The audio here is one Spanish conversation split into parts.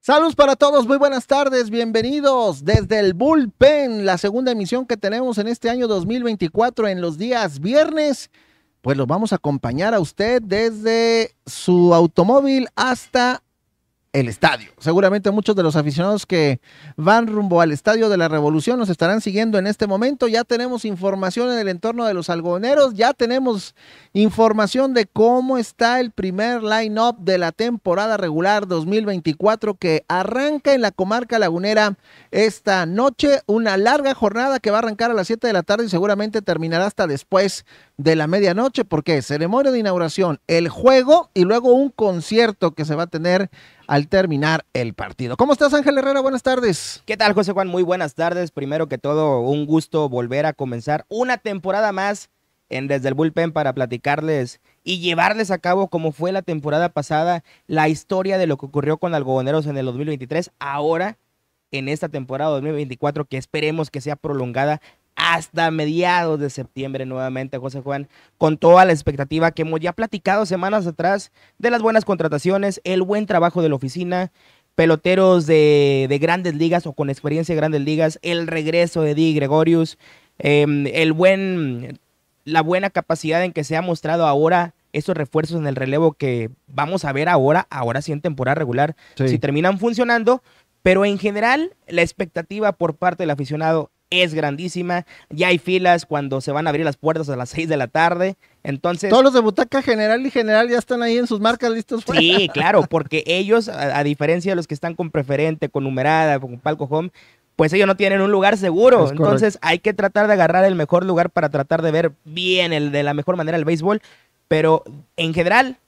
Saludos para todos, muy buenas tardes, bienvenidos desde el Bullpen, la segunda emisión que tenemos en este año 2024 en los días viernes. Pues los vamos a acompañar a usted desde su automóvil hasta el estadio. Seguramente muchos de los aficionados que van rumbo al estadio de la Revolución nos estarán siguiendo en este momento. Ya tenemos información en el entorno de los algoneros, ya tenemos información de cómo está el primer line-up de la temporada regular 2024 que arranca en la comarca lagunera esta noche. Una larga jornada que va a arrancar a las 7 de la tarde y seguramente terminará hasta después de la medianoche porque ceremonia de inauguración, el juego y luego un concierto que se va a tener al terminar el partido. ¿Cómo estás, Ángel Herrera? Buenas tardes. ¿Qué tal, José Juan? Muy buenas tardes. Primero que todo, un gusto volver a comenzar una temporada más en Desde el Bullpen para platicarles y llevarles a cabo, como fue la temporada pasada, la historia de lo que ocurrió con Algodoneros en el 2023. Ahora en esta temporada 2024 que esperemos que sea prolongada hasta mediados de septiembre nuevamente, José Juan, con toda la expectativa que hemos ya platicado semanas atrás de las buenas contrataciones, el buen trabajo de la oficina, peloteros de, grandes ligas o con experiencia de grandes ligas, el regreso de Di Gregorius, em, el buen, la buena capacidad en que se ha mostrado ahora esos refuerzos en el relevo que vamos a ver ahora, ahora sí en temporada regular, si terminan funcionando, pero en general la expectativa por parte del aficionado es grandísima. Ya hay filas cuando se van a abrir las puertas a las 6 de la tarde. Entonces. Todos los de butaca general y general ya están ahí en sus marcas listos. Sí, claro, porque ellos, a, diferencia de los que están con preferente, con numerada, con palco home, pues ellos no tienen un lugar seguro. Entonces hay que tratar de agarrar el mejor lugar para tratar de ver bien el, de la mejor manera el béisbol. Pero en general,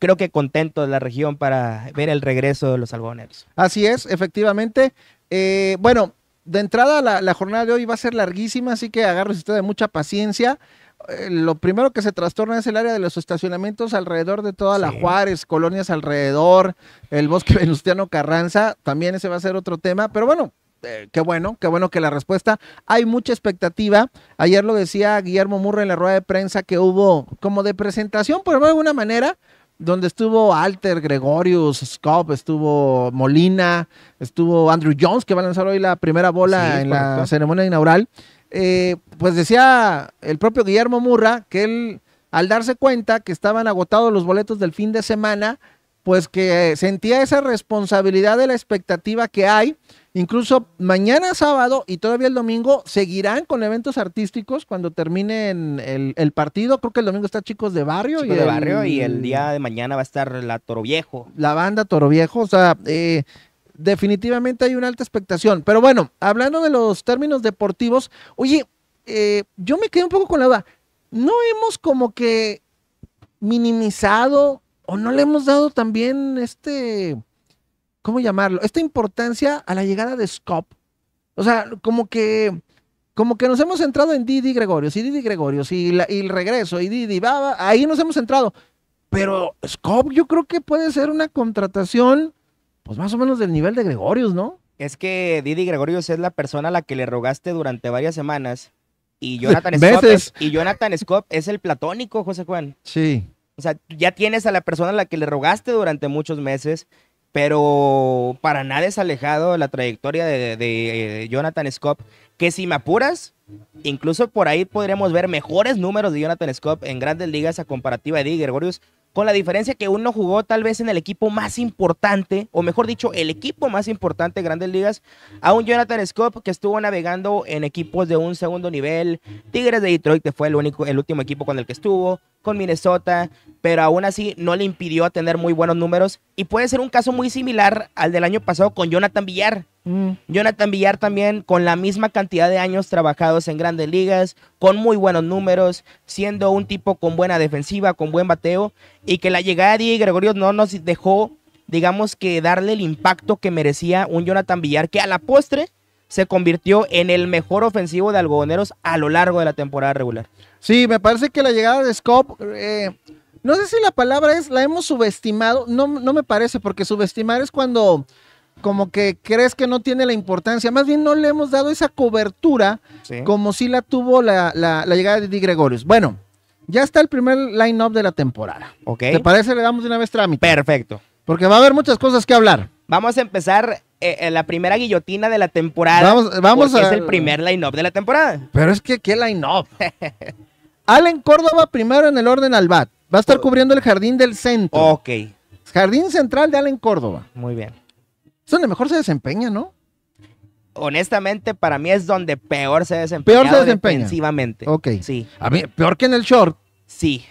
creo que contento de la región para ver el regreso de los algoneros. Así es, efectivamente. Eh, bueno, de entrada la, jornada de hoy va a ser larguísima, así que agarres usted de mucha paciencia. Eh, lo primero que se trastorna es el área de los estacionamientos alrededor de toda la Juárez, colonias alrededor, el bosque venustiano Carranza, también ese va a ser otro tema, pero bueno, eh, qué bueno, qué bueno que la respuesta. Hay mucha expectativa. Ayer lo decía Guillermo murro en la rueda de prensa que hubo como de presentación, por alguna manera, donde estuvo Alter, Gregorius, Scop, estuvo Molina, estuvo Andrew Jones, que va a lanzar hoy la primera bola en la ceremonia inaugural. Eh, pues decía el propio Guillermo Murra que él, al darse cuenta que estaban agotados los boletos del fin de semana, pues que sentía esa responsabilidad de la expectativa que hay Incluso mañana sábado y todavía el domingo seguirán con eventos artísticos cuando terminen el, partido. Creo que el domingo está Chicos de Barrio. Chicos y de Barrio y el día de mañana va a estar la Toro Viejo. La banda Toro Viejo. O sea, eh, definitivamente hay una alta expectación. Pero bueno, hablando de los términos deportivos, oye, eh, yo me quedé un poco con la duda. ¿No hemos como que minimizado o no le hemos dado también este ¿cómo llamarlo? Esta importancia a la llegada de Scop. O sea, como que, como que nos hemos centrado en Didi Gregorios y Didi Gregorios y, y el regreso y Didi, va, ahí nos hemos centrado. Pero Scop yo creo que puede ser una contratación, pues más o menos del nivel de Gregorios, ¿no? Es que Didi Gregorios es la persona a la que le rogaste durante varias semanas y Jonathan Scop y Jonathan Scott es el platónico, José Juan. Sí. O sea, ya tienes a la persona a la que le rogaste durante muchos meses pero para nada es alejado la trayectoria de, eh, Jonathan Scott, que si me apuras, incluso por ahí podríamos ver mejores números de Jonathan Scott en grandes ligas a comparativa de Gorius con la diferencia que uno jugó tal vez en el equipo más importante, o mejor dicho, el equipo más importante de Grandes Ligas, a un Jonathan Scott que estuvo navegando en equipos de un segundo nivel, Tigres de Detroit, que fue el, único, el último equipo con el que estuvo, con Minnesota, pero aún así no le impidió tener muy buenos números, y puede ser un caso muy similar al del año pasado con Jonathan Villar, Mm. Jonathan Villar también con la misma cantidad de años trabajados en grandes ligas, con muy buenos números, siendo un tipo con buena defensiva, con buen bateo, y que la llegada de Gregorio no nos dejó, digamos que darle el impacto que merecía un Jonathan Villar, que a la postre se convirtió en el mejor ofensivo de algodoneros a lo largo de la temporada regular. Sí, me parece que la llegada de Scope eh, no sé si la palabra es, la hemos subestimado, no, no me parece, porque subestimar es cuando como que crees que no tiene la importancia. Más bien no le hemos dado esa cobertura como si la tuvo la, llegada de Di Gregorius. Bueno, ya está el primer line-up de la temporada. Ok. ¿Te parece? Le damos una vez trámite. Perfecto. Porque va a haber muchas cosas que hablar. Vamos a empezar eh, eh, la primera guillotina de la temporada. Vamos, a... Es el primer line-up de la temporada. Pero es que, ¿qué line-up? Allen Córdoba primero en el orden al bat. Va a estar oh. cubriendo el jardín del centro. Ok. Jardín central de Allen Córdoba. Muy bien. Es donde mejor se desempeña, ¿no? Honestamente, para mí es donde peor se desempeña. Peor se desempeña. Defensivamente. Ok. Sí. A peor que en el short. Sí.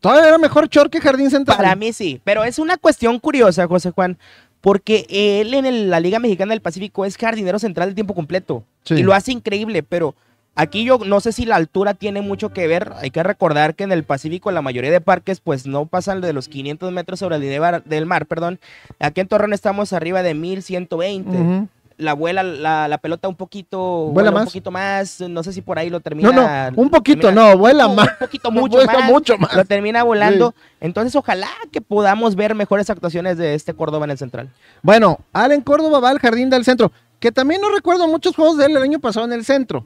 Todavía era mejor short que Jardín Central. Para mí sí. Pero es una cuestión curiosa, José Juan, porque él en la Liga Mexicana del Pacífico es jardinero central de tiempo completo. Y lo hace increíble, pero Aquí yo no sé si la altura tiene mucho que ver. Hay que recordar que en el Pacífico la mayoría de parques pues no pasan de los 500 metros sobre el nivel del mar, perdón. Aquí en Torreón estamos arriba de 1120. La vuela la, pelota un poquito, vuela, más. un poquito más, no sé si por ahí lo termina. No, no, un poquito no, vuela más. Un poquito mucho, más, mucho más. Lo termina volando. Entonces, ojalá que podamos ver mejores actuaciones de este Córdoba en el central. Bueno, Allen Córdoba va al jardín del centro, que también no recuerdo muchos juegos de él el año pasado en el centro.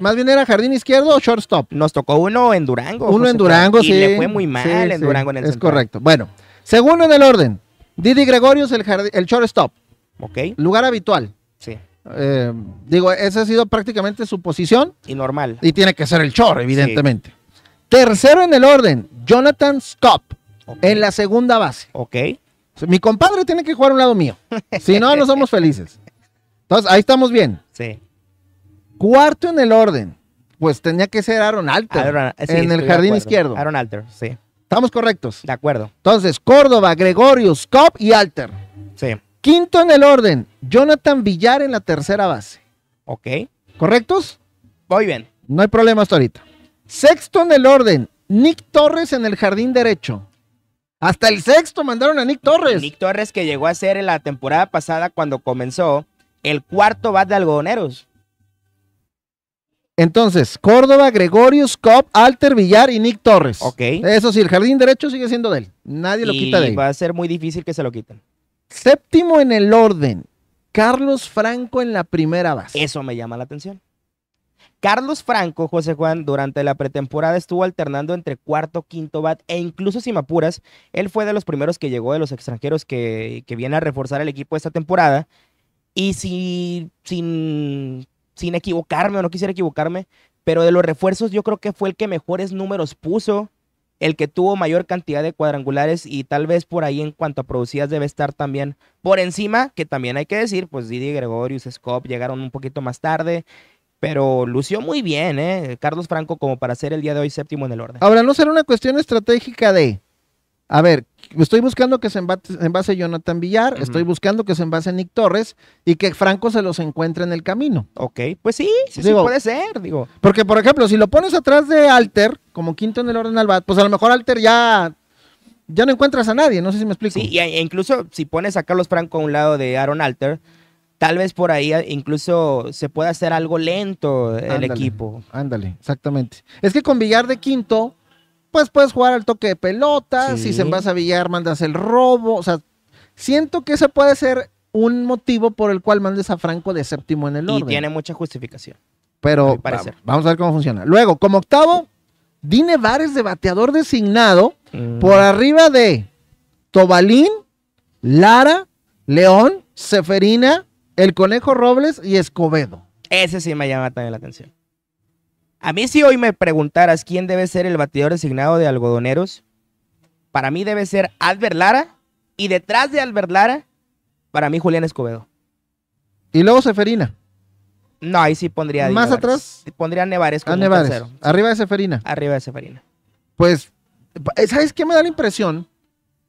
Más bien era jardín izquierdo o shortstop. Nos tocó uno en Durango. Uno en Durango, y le fue muy mal en Durango en el Es correcto. Bueno, segundo en el orden. Didi Gregorius, el, el shortstop. Ok. Lugar habitual. Sí. Eh, digo, esa ha sido prácticamente su posición. Y normal. Y tiene que ser el short, evidentemente. Tercero en el orden, Jonathan Scott. En la segunda base. Ok. Mi compadre tiene que jugar a un lado mío. si no, no somos felices. Entonces, ahí estamos bien. Sí. Cuarto en el orden. Pues tenía que ser Aaron Alter. en el jardín izquierdo. Aaron Alter, sí. Estamos correctos. De acuerdo. Entonces, Córdoba, Gregorio, Cobb y Alter. Sí. Quinto en el orden, Jonathan Villar en la tercera base. Ok. ¿Correctos? Muy bien. No hay problema hasta ahorita. Sexto en el orden, Nick Torres en el jardín derecho. Hasta el sexto mandaron a Nick Torres. Nick Torres que llegó a ser en la temporada pasada cuando comenzó el cuarto bat de algodoneros. Entonces, Córdoba, Gregorius, Cobb, Alter, Villar y Nick Torres. Ok. Eso sí, el jardín derecho sigue siendo de él. Nadie lo quita de él. va a ser muy difícil que se lo quiten. Séptimo en el orden, Carlos Franco en la primera base. Eso me llama la atención. Carlos Franco, José Juan, durante la pretemporada estuvo alternando entre cuarto, quinto bat e incluso sin apuras, él fue de los primeros que llegó de los extranjeros que, viene a reforzar el equipo esta temporada. Y si, sin sin equivocarme o no quisiera equivocarme, pero de los refuerzos yo creo que fue el que mejores números puso, el que tuvo mayor cantidad de cuadrangulares y tal vez por ahí en cuanto a producidas debe estar también por encima, que también hay que decir, pues Didi Gregorius, Scop llegaron un poquito más tarde. Pero lució muy bien, ¿eh? Carlos Franco como para ser el día de hoy séptimo en el orden. Ahora, ¿no será una cuestión estratégica de a ver, estoy buscando que se en base a Jonathan Villar, estoy buscando que se envase Nick Torres y que Franco se los encuentre en el camino. Ok, pues sí, sí, puede ser, digo. Porque, por ejemplo, si lo pones atrás de Alter, como quinto en el orden al bat, pues a lo mejor Alter ya ya no encuentras a nadie, no sé si me explico. Sí, e incluso si pones a Carlos Franco a un lado de Aaron Alter, tal vez por ahí eh, incluso se pueda hacer algo lento el equipo. Ándale, exactamente. Es que con Villar de quinto, pues puedes jugar al toque de pelota, si se vas a billar mandas el robo, o sea, siento que ese puede ser un motivo por el cual mandes a Franco de séptimo en el orden. Y tiene mucha justificación. Pero vamos a ver cómo funciona. Luego, como octavo, Dine Vares de bateador designado mm. por arriba de Tobalín, Lara, León, Seferina, El Conejo Robles y Escobedo. Ese sí me llama también la atención. A mí si hoy me preguntaras quién debe ser el batidor designado de algodoneros, para mí debe ser Albert Lara y detrás de Albert Lara, para mí Julián Escobedo. Y luego Seferina. No, ahí sí pondría. Más atrás. Pondría Nevares como tercero. Arriba de Seferina. Arriba de Seferina. Pues, eh, ¿sabes qué me da la impresión?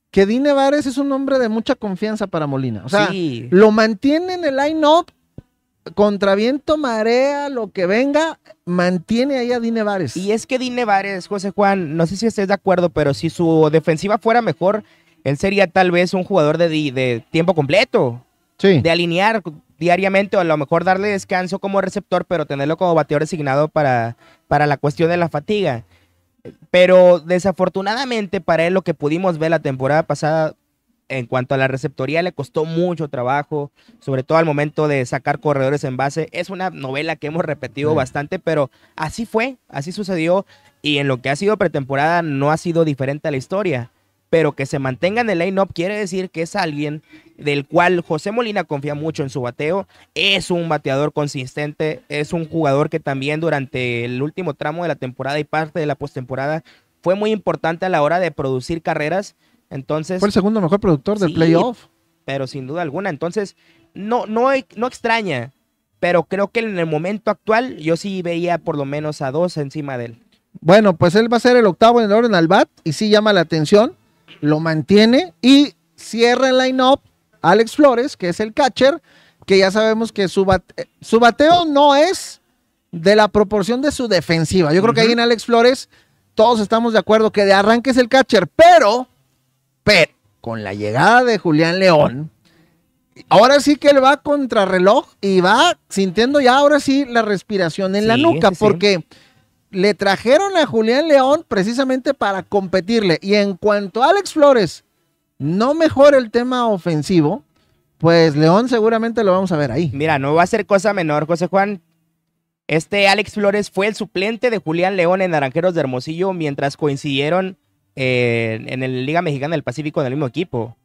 Que Di Nevares es un hombre de mucha confianza para Molina. O sea, lo mantiene en el line-up contra viento, marea, lo que venga, mantiene ahí a Dine Y es que Dine José Juan, no sé si estés de acuerdo, pero si su defensiva fuera mejor, él sería tal vez un jugador de, tiempo completo. Sí. De alinear diariamente o a lo mejor darle descanso como receptor, pero tenerlo como bateador designado para, para la cuestión de la fatiga. Pero desafortunadamente para él lo que pudimos ver la temporada pasada en cuanto a la receptoría, le costó mucho trabajo, sobre todo al momento de sacar corredores en base. Es una novela que hemos repetido bastante, pero así fue, así sucedió. Y en lo que ha sido pretemporada no ha sido diferente a la historia. Pero que se mantenga en el line-up quiere decir que es alguien del cual José Molina confía mucho en su bateo. Es un bateador consistente, es un jugador que también durante el último tramo de la temporada y parte de la postemporada fue muy importante a la hora de producir carreras entonces. Fue el segundo mejor productor del playoff. Pero sin duda alguna. Entonces, no, no, no extraña. Pero creo que en el momento actual yo sí veía por lo menos a dos encima de él. Bueno, pues él va a ser el octavo en el orden al bat y sí llama la atención, lo mantiene y cierra el line-up Alex Flores, que es el catcher, que ya sabemos que su, bateo no es de la proporción de su defensiva. Yo creo que ahí en Alex Flores todos estamos de acuerdo que de arranque es el catcher, pero pero con la llegada de Julián León, ahora sí que él va contra reloj y va sintiendo ya ahora sí la respiración en la nuca, porque le trajeron a Julián León precisamente para competirle. Y en cuanto a Alex Flores no mejora el tema ofensivo, pues León seguramente lo vamos a ver ahí. Mira, no va a ser cosa menor, José Juan. Este Alex Flores fue el suplente de Julián León en Naranjeros de Hermosillo mientras coincidieron en la Liga Mexicana del Pacífico en el mismo equipo.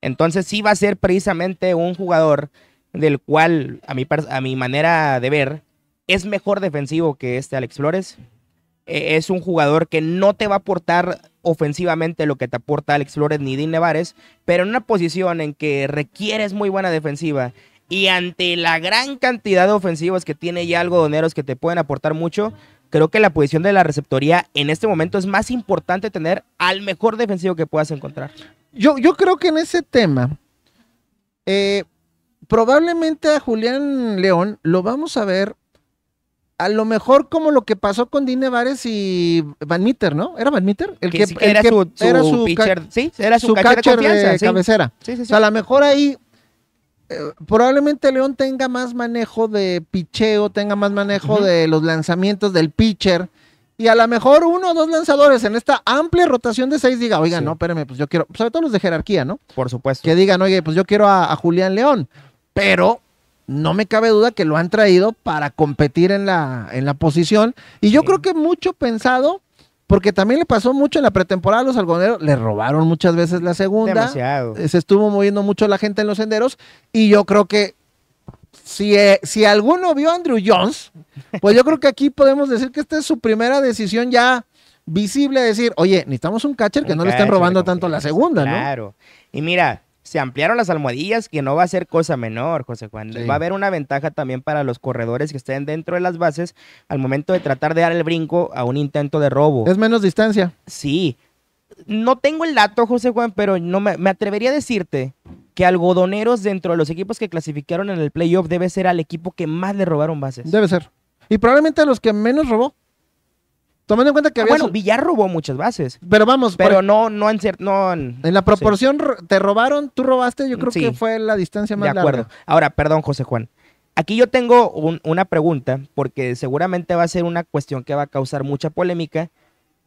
Entonces sí va a ser precisamente un jugador del cual, a mi, a mi manera de ver, es mejor defensivo que este Alex Flores. E, es un jugador que no te va a aportar ofensivamente lo que te aporta Alex Flores ni Dean Nevares, pero en una posición en que requieres muy buena defensiva y ante la gran cantidad de ofensivos que tiene ya algodoneros que te pueden aportar mucho, Creo que la posición de la receptoría en este momento es más importante tener al mejor defensivo que puedas encontrar. Yo, yo creo que en ese tema, eh, probablemente a Julián León lo vamos a ver a lo mejor como lo que pasó con Dine Vares y Van Meter, ¿no? ¿Era Van Meter? El que, era, su, catcher, de, sí. cabecera. o sea, a lo mejor ahí eh, probablemente León tenga más manejo de picheo, tenga más manejo de los lanzamientos del pitcher. Y a lo mejor uno o dos lanzadores en esta amplia rotación de seis diga, oigan, no, espérame, pues yo quiero, sobre todo los de jerarquía, ¿no? Por supuesto. Que digan, oye, pues yo quiero a, Julián León. Pero no me cabe duda que lo han traído para competir en la, en la posición. Y yo creo que mucho pensado porque también le pasó mucho en la pretemporada a los algodoneros, le robaron muchas veces la segunda. Demasiado. Eh, se estuvo moviendo mucho la gente en los senderos y yo creo que si, eh, si alguno vio a Andrew Jones, pues yo creo que aquí podemos decir que esta es su primera decisión ya visible, decir, oye, necesitamos un catcher que no le estén robando tanto la segunda, ¿no? Claro. Y mira, se ampliaron las almohadillas, que no va a ser cosa menor, José Juan. Va a haber una ventaja también para los corredores que estén dentro de las bases al momento de tratar de dar el brinco a un intento de robo. Es menos distancia. Sí. No tengo el dato, José Juan, pero no me, me atrevería a decirte que algodoneros dentro de los equipos que clasificaron en el playoff debe ser al equipo que más le robaron bases. Debe ser. Y probablemente a los que menos robó. Tomando en cuenta que ah, había. Bueno, Villar robó muchas bases. Pero vamos. Pero no, no en no en... la proporción te robaron, tú robaste, yo creo que fue la distancia más larga. De acuerdo. Ahora, perdón, José Juan. Aquí yo tengo una pregunta, porque seguramente va a ser una cuestión que va a causar mucha polémica.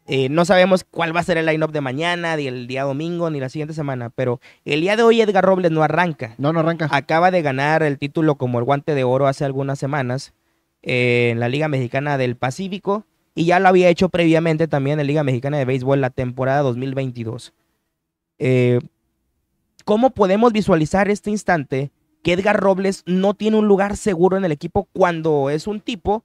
Eh, no sabemos cuál va a ser el line-up de mañana, ni el día domingo, ni la siguiente semana, pero el día de hoy Edgar Robles no arranca. No, no arranca. Acaba de ganar el título como el guante de oro hace algunas semanas eh, en la Liga Mexicana del Pacífico y ya lo había hecho previamente también en Liga Mexicana de Béisbol la temporada 2022. Eh, ¿Cómo podemos visualizar este instante que Edgar Robles no tiene un lugar seguro en el equipo cuando es un tipo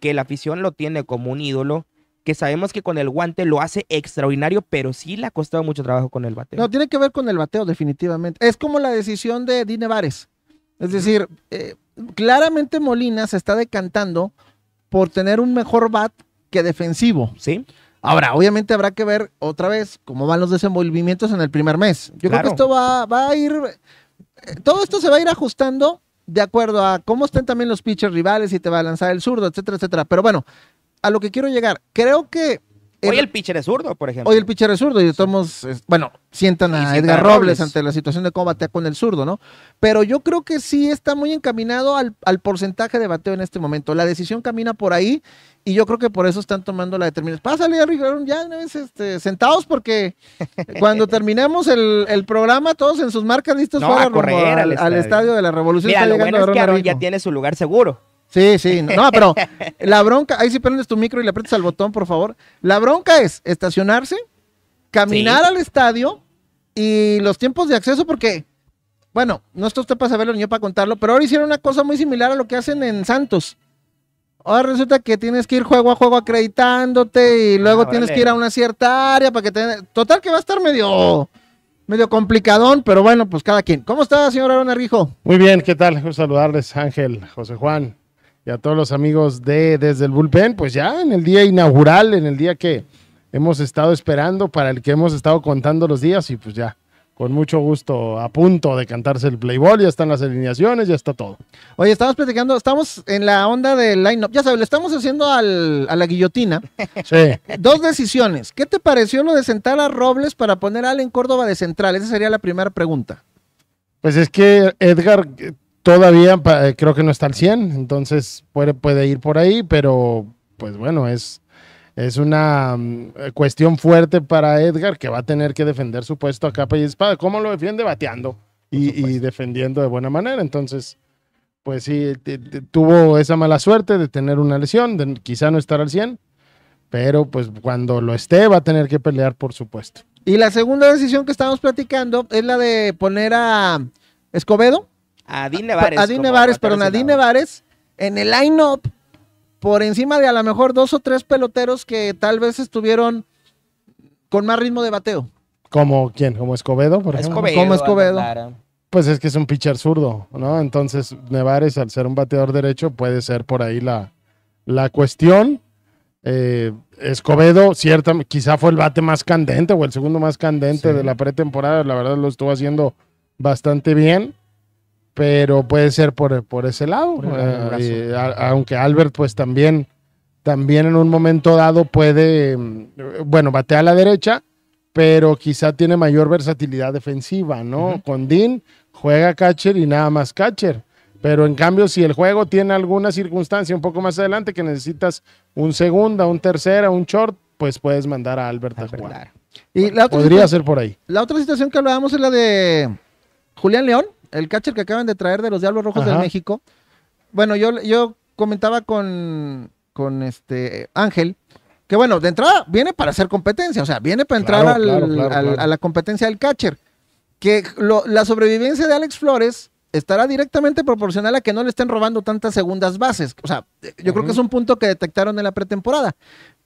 que la afición lo tiene como un ídolo? que sabemos que con el guante lo hace extraordinario, pero sí le ha costado mucho trabajo con el bateo. No, tiene que ver con el bateo, definitivamente. Es como la decisión de Dine Vares. Es decir, eh, claramente Molina se está decantando por tener un mejor bat que defensivo. Sí. Ahora, obviamente habrá que ver otra vez cómo van los desenvolvimientos en el primer mes. Yo creo que esto va, a ir. Eh, todo esto se va a ir ajustando de acuerdo a cómo estén también los pitchers rivales, y te va a lanzar el zurdo, etcétera, etcétera. Pero bueno, a lo que quiero llegar, creo que Hoy el, pitcher es zurdo, por ejemplo. Hoy el pitcher es zurdo y estamos, bueno, sientan a Edgar Robles, ante la situación de cómo batea con el zurdo, ¿no? Pero yo creo que sí está muy encaminado al, porcentaje de bateo en este momento. La decisión camina por ahí y yo creo que por eso están tomando la determinación. Pásale, Ricardo, ya una vez este, sentados porque cuando terminemos el, programa, todos en sus marcas listos correr al, estadio. de la Revolución. Mira, lo bueno es que Aaron ya tiene su lugar seguro. Sí, sí, no, pero la bronca, ahí sí prendes tu micro y le aprietas al botón, por favor. La bronca es estacionarse, caminar al estadio y los tiempos de acceso, porque, bueno, no estoy usted para saberlo ni yo para contarlo, pero ahora hicieron una cosa muy similar a lo que hacen en Santos. Ahora resulta que tienes que ir juego a juego acreditándote y ah, luego tienes que ir a una cierta área para que te... Total que va a estar medio medio complicadón, pero bueno, pues cada quien. ¿Cómo está, señor Aaron Arrijo? Muy bien, ¿qué tal? saludarles, Ángel, José Juan, y a todos los amigos de Desde el Bullpen, pues ya en el día inaugural, en el día que hemos estado esperando, para el que hemos estado contando los días y pues ya, con mucho gusto a punto de cantarse el Playboy, ya están las alineaciones, ya está todo. Oye, estamos platicando, estamos en la onda del line ya sabes, le estamos haciendo a la guillotina. Dos decisiones. ¿Qué te pareció lo de sentar a Robles para poner a Allen Córdoba de central? Esa sería la primera pregunta. Pues es que Edgar Todavía eh, creo que no está al 100, entonces puede, puede ir por ahí, pero pues bueno, es, es una mm, eh, cuestión fuerte para Edgar que va a tener que defender su puesto a capa y espada. ¿Cómo lo defiende? Bateando y, defendiendo de buena manera. Entonces, pues sí, tuvo esa mala suerte de tener una lesión, de quizá no estar al 100, pero pues cuando lo esté va a tener que pelear por su puesto. Y la segunda decisión que estamos platicando es la de poner a Escobedo a ah, Vares. a Vares, perdón, a Vares en el line-up, por encima de a lo mejor dos o tres peloteros que tal vez estuvieron con más ritmo de bateo. ¿Como quién? ¿Como Escobedo, por ejemplo? Como Escobedo. Pues es que es un pitcher zurdo, ¿no? Entonces, Nevares, al ser un bateador derecho, puede ser por ahí la, la cuestión. Eh, Escobedo, cierta, quizá fue el bate más candente o el segundo más candente de la pretemporada. La verdad lo estuvo haciendo bastante bien pero puede ser por, ese lado, eh, aunque Albert pues también, también en un momento dado puede, mm, bueno, batea a la derecha, pero quizá tiene mayor versatilidad defensiva, ¿no? Con Dean juega catcher y nada más catcher. Pero en cambio, si el juego tiene alguna circunstancia un poco más adelante que necesitas un segunda, un tercera, un short, pues puedes mandar a Albert a, jugar. podría ser por ahí. La otra situación que hablábamos es la de Julián León, el catcher que acaban de traer de los Diablos Rojos del de México. Bueno, yo, yo comentaba con, este Ángel que bueno, de entrada viene para hacer competencia, o sea, viene para entrar a la competencia del catcher. Que la sobrevivencia de Alex Flores estará directamente proporcional a que no le estén robando tantas segundas bases. O sea, yo creo que es un punto que detectaron en la pretemporada.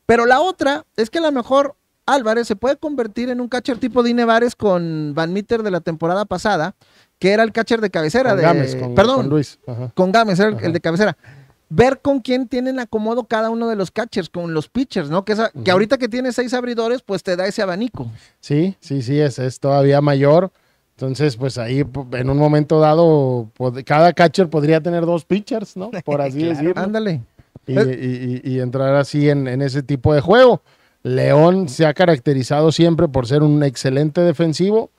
Pero la otra es que a lo mejor Álvarez se puede convertir en un catcher tipo Dine con Van Meter de la temporada pasada, que era el catcher de cabecera. de, Gámez, perdón, con Luis. Con Gámez, era el, de cabecera. Ver con quién tienen acomodo cada uno de los catchers, con los pitchers, ¿no? Que, que ahorita que tiene seis abridores, pues te da ese abanico. Sí, sí, sí, es, es todavía mayor. Entonces, pues ahí en un momento dado, cada catcher podría tener dos pitchers, ¿no? Por así decirlo. Ándale. Y, entrar así en, ese tipo de juego. León se ha caracterizado siempre por ser un excelente defensivo,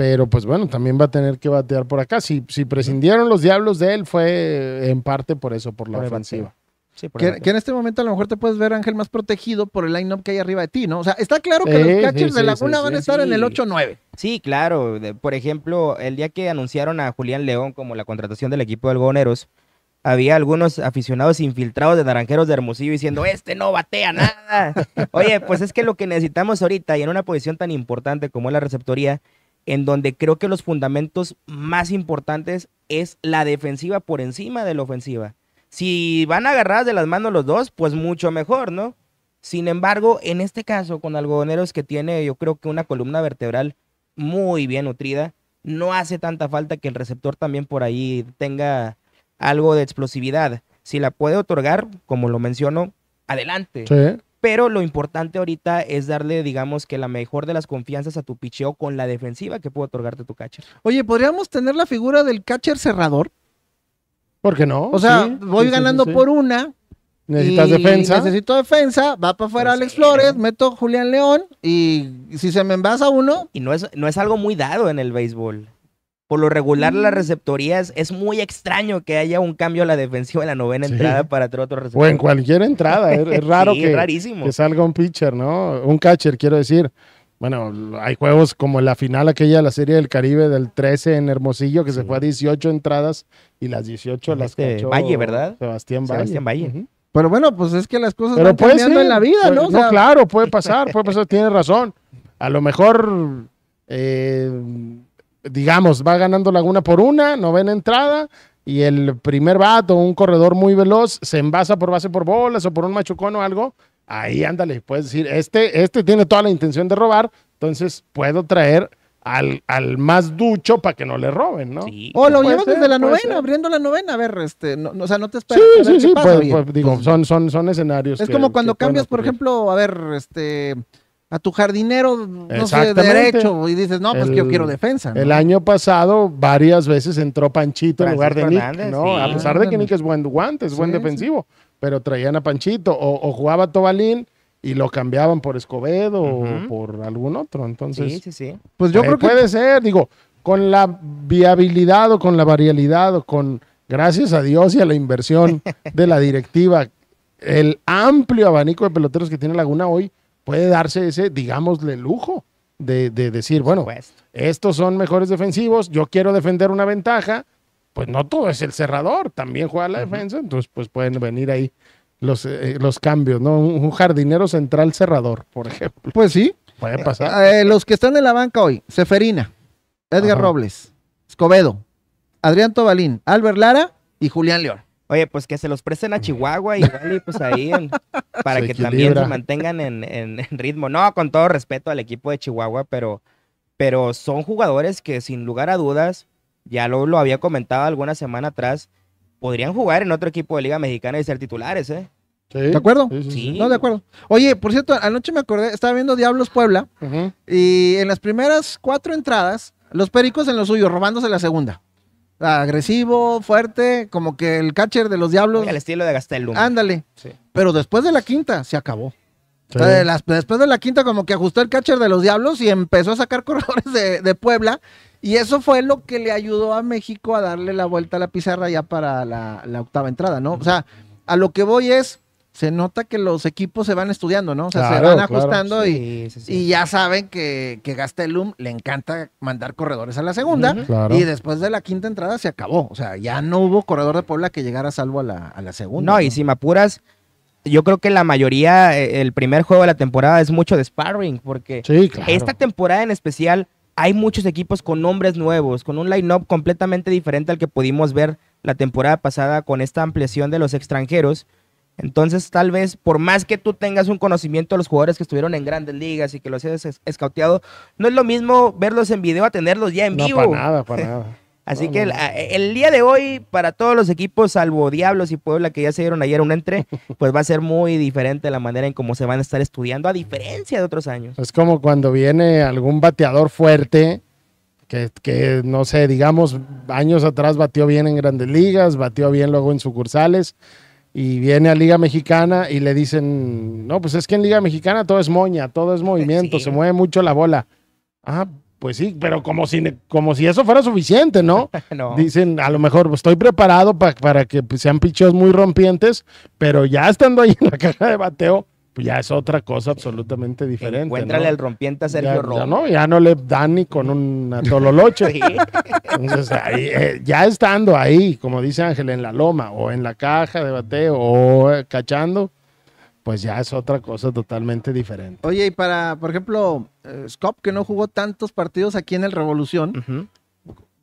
pero pues bueno, también va a tener que batear por acá. Si, si prescindieron los diablos de él, fue eh, en parte por eso, por la ofensiva. que, en este momento a lo mejor te puedes ver, Ángel, más protegido por el line-up que hay arriba de ti, ¿no? O sea, está claro que los catchers de Laguna van a estar en el 8-9. Sí, claro. Por ejemplo, el día que anunciaron a Julián León como la contratación del equipo de Algoneros, había algunos aficionados infiltrados de Naranjeros de Hermosillo diciendo, este no batea nada. Oye, pues es que lo que necesitamos ahorita y en una posición tan importante como es la receptoría en donde creo que los fundamentos más importantes es la defensiva por encima de la ofensiva. Si van agarradas de las manos los dos, pues mucho mejor, ¿no? Sin embargo, en este caso, con algodoneros que tiene, yo creo que una columna vertebral muy bien nutrida, no hace tanta falta que el receptor también por ahí tenga algo de explosividad. Si la puede otorgar, como lo menciono, adelante. Sí. Pero lo importante ahorita es darle, digamos, que la mejor de las confianzas a tu picheo con la defensiva que puede otorgarte tu catcher. Oye, ¿podríamos tener la figura del catcher cerrador? ¿Por qué no? O sea, voy ganando por una. Necesitas defensa. Necesito defensa. Va para afuera Alex Flores, meto Julián León y si se me envasa uno. Y no es, no es algo muy dado en el béisbol. Por lo regular, las mm. receptorías es muy extraño que haya un cambio a la defensiva en la novena entrada para otro receptor. O en cualquier entrada. Es, raro que, rarísimo. que salga un pitcher, ¿no? Un catcher, quiero decir. Bueno, hay juegos como la final aquella de la Serie del Caribe del 13 en Hermosillo, que se fue a 18 entradas y las 18 las que este, Valle, ¿verdad? Sebastián Valle. Sebastián Valle. Pero bueno, pues es que las cosas Pero van cambiando en la vida, ¿no? claro, puede pasar, puede pasar, tiene razón. A lo mejor... Eh, digamos, va ganando Laguna por una, novena entrada, y el primer bato un corredor muy veloz, se envasa por base por bolas o por un machucón o algo, ahí ándale, puedes decir, este, este tiene toda la intención de robar, entonces puedo traer al, al más ducho para que no le roben, ¿no? O lo llevas desde la novena, abriendo la novena, a ver, este, no, o sea, no te esperas. Sí, sí, sí, digo, pues son, son, son escenarios. Es como cuando cambias, por ejemplo, a ver, este, a tu jardinero, no sé, derecho, y dices, no, pues que yo quiero defensa. El año pasado varias veces entró Panchito en lugar de Nick, ¿no? A pesar de que Nick es buen guante, es buen defensivo, pero traían a Panchito, o, jugaba Tobalín y lo cambiaban por Escobedo o por algún otro, entonces. Sí, sí, Pues yo eh, creo que... Puede ser, digo, con la viabilidad o con la variabilidad o con, gracias a Dios y a la inversión de la directiva, el amplio abanico de peloteros que tiene Laguna hoy, puede darse ese, digámosle, lujo de, decir, bueno, estos son mejores defensivos, yo quiero defender una ventaja, pues no todo es el cerrador, también juega la defensa, entonces pues pueden venir ahí los, eh, los cambios, ¿no? Un jardinero central cerrador, por ejemplo. Pues sí. Puede pasar. Eh, eh, los que están en la banca hoy, Seferina, Edgar Robles, Escobedo, Adrián Tobalín, Albert Lara y Julián León. Oye, pues que se los presten a Chihuahua y pues ahí para que también se mantengan en, en, ritmo. No, con todo respeto al equipo de Chihuahua, pero, pero son jugadores que sin lugar a dudas, ya lo, había comentado alguna semana atrás, podrían jugar en otro equipo de Liga Mexicana y ser titulares, ¿eh? ¿De acuerdo? Sí, No, de acuerdo. Oye, por cierto, anoche me acordé, estaba viendo Diablos Puebla y en las primeras cuatro entradas, los pericos en lo suyo, robándose la segunda agresivo, fuerte, como que el catcher de los diablos. El estilo de Gastelum. Ándale. Pero después de la quinta se acabó. después de la quinta como que ajustó el catcher de los diablos y empezó a sacar corredores de, Puebla. Y eso fue lo que le ayudó a México a darle la vuelta a la pizarra ya para la octava entrada, ¿no? O sea, a lo que voy es se nota que los equipos se van estudiando, ¿no? O sea, se van ajustando y, ya saben que, que Gastelum le encanta mandar corredores a la segunda. Y después de la quinta entrada se acabó. O sea, ya no hubo corredor de Puebla que llegara salvo a la, a la segunda. No, no, y si me apuras, yo creo que la mayoría, eh, el primer juego de la temporada es mucho de sparring, porque esta temporada en especial hay muchos equipos con nombres nuevos, con un line-up completamente diferente al que pudimos ver la temporada pasada con esta ampliación de los extranjeros. Entonces, tal vez, por más que tú tengas un conocimiento de los jugadores que estuvieron en grandes ligas y que los hayas escauteado, no es lo mismo verlos en video a tenerlos ya en no, vivo. Para nada, para nada. Así que el, día de hoy, para todos los equipos, salvo Diablos y Puebla, que ya se dieron ayer un entre, pues va a ser muy diferente la manera en cómo se van a estar estudiando, a diferencia de otros años. Es como cuando viene algún bateador fuerte, que, que no sé, digamos, años atrás batió bien en grandes ligas, batió bien luego en sucursales y viene a Liga Mexicana y le dicen, no, pues es que en Liga Mexicana todo es moña, todo es movimiento, se mueve mucho la bola. Ah, pues sí, pero como si, como si eso fuera suficiente, ¿no? Dicen, a lo mejor estoy preparado para que pues, sean pichos muy rompientes, pero ya estando ahí en la caja de bateo, pues ya es otra cosa absolutamente diferente. Encuéntrale el rompiente a Sergio ya, Ya no, le dan ni con un tololoche. Eh, ya estando ahí, como dice Ángel, en la loma o en la caja de bateo o eh, cachando, pues ya es otra cosa totalmente diferente. Oye, y para, por ejemplo, eh, Scop, que no jugó tantos partidos aquí en el Revolución,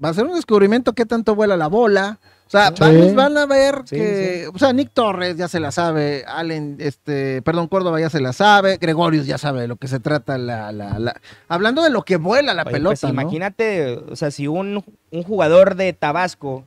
va a ser un descubrimiento qué tanto vuela la bola, o sea, van, a ver que. O sea, Nick Torres ya se la sabe. Allen, este, perdón, Córdoba ya se la sabe. Gregorius ya sabe de lo que se trata la, la, la... Hablando de lo que vuela la pues, pelota. Imagínate, o sea, si un, jugador de Tabasco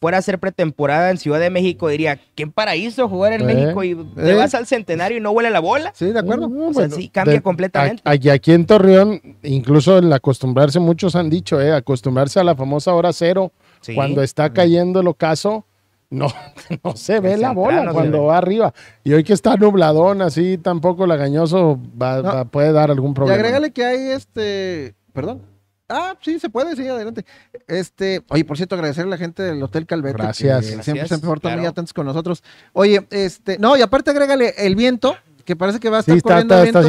fuera a hacer pretemporada en Ciudad de México, diría, qué paraíso jugar en México y le vas al centenario y no vuela la bola. Sí, de acuerdo. Mm, pues, sí, cambia completamente. aquí, en Torreón, incluso el acostumbrarse, muchos han dicho, eh, acostumbrarse a la famosa hora cero cuando está cayendo el ocaso, no, no se ve la bola cuando va arriba. Y hoy que está nubladón, así tampoco lagañoso, va, va, puede dar algún problema. Y agrégale que hay este. Perdón. Ah, sí, se puede, sí, adelante. Este, oye, por cierto, agradecerle a la gente del Hotel Calvete. Gracias. siempre, se claro. muy atentos con nosotros. Oye, este, no, y aparte agrégale el viento, que parece que va a estar corriendo viento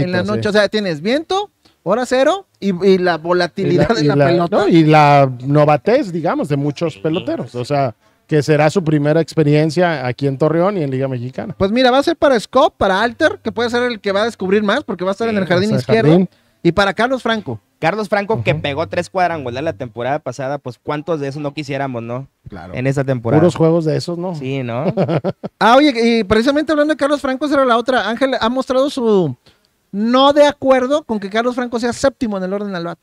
en la, noche. O sea, tienes viento, hora cero y, la volatilidad de la, pelota. y la novatez, digamos, de muchos peloteros. O sea, que será su primera experiencia aquí en Torreón y en Liga Mexicana. Pues mira, va a ser para Scott, para Alter, que puede ser el que va a descubrir más porque va a estar en el jardín izquierdo. Y para Carlos Franco. Carlos Franco, que pegó tres cuadrangulares la temporada pasada, pues cuántos de esos no quisiéramos, ¿no? Claro. En esa temporada. Puros juegos de esos, ¿no? Sí, ¿no? ah, oye, y precisamente hablando de Carlos Franco, será la otra. Ángel ha mostrado su, no de acuerdo con que Carlos Franco sea séptimo en el orden al bat.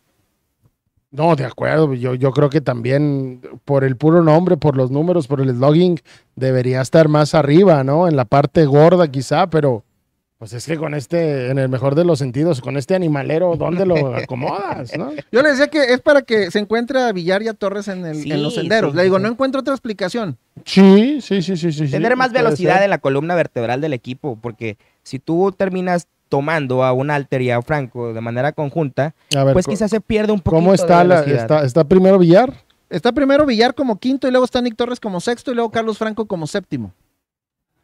No, de acuerdo. Yo, yo creo que también por el puro nombre, por los números, por el slogging, debería estar más arriba, ¿no? En la parte gorda quizá, pero pues es que con este, en el mejor de los sentidos, con este animalero, ¿dónde lo acomodas, Yo le decía que es para que se encuentre a Villar y a Torres en, los senderos. Pues, le digo, no encuentro otra explicación. Sí, sí, sí, sí. sí Tener más velocidad en la columna vertebral del equipo, porque si tú terminas tomando a un Alter y a Franco de manera conjunta, pues quizás se pierde un poco. ¿Cómo está ¿Cómo está, está primero Villar? Está primero Villar como quinto y luego está Nick Torres como sexto y luego Carlos Franco como séptimo.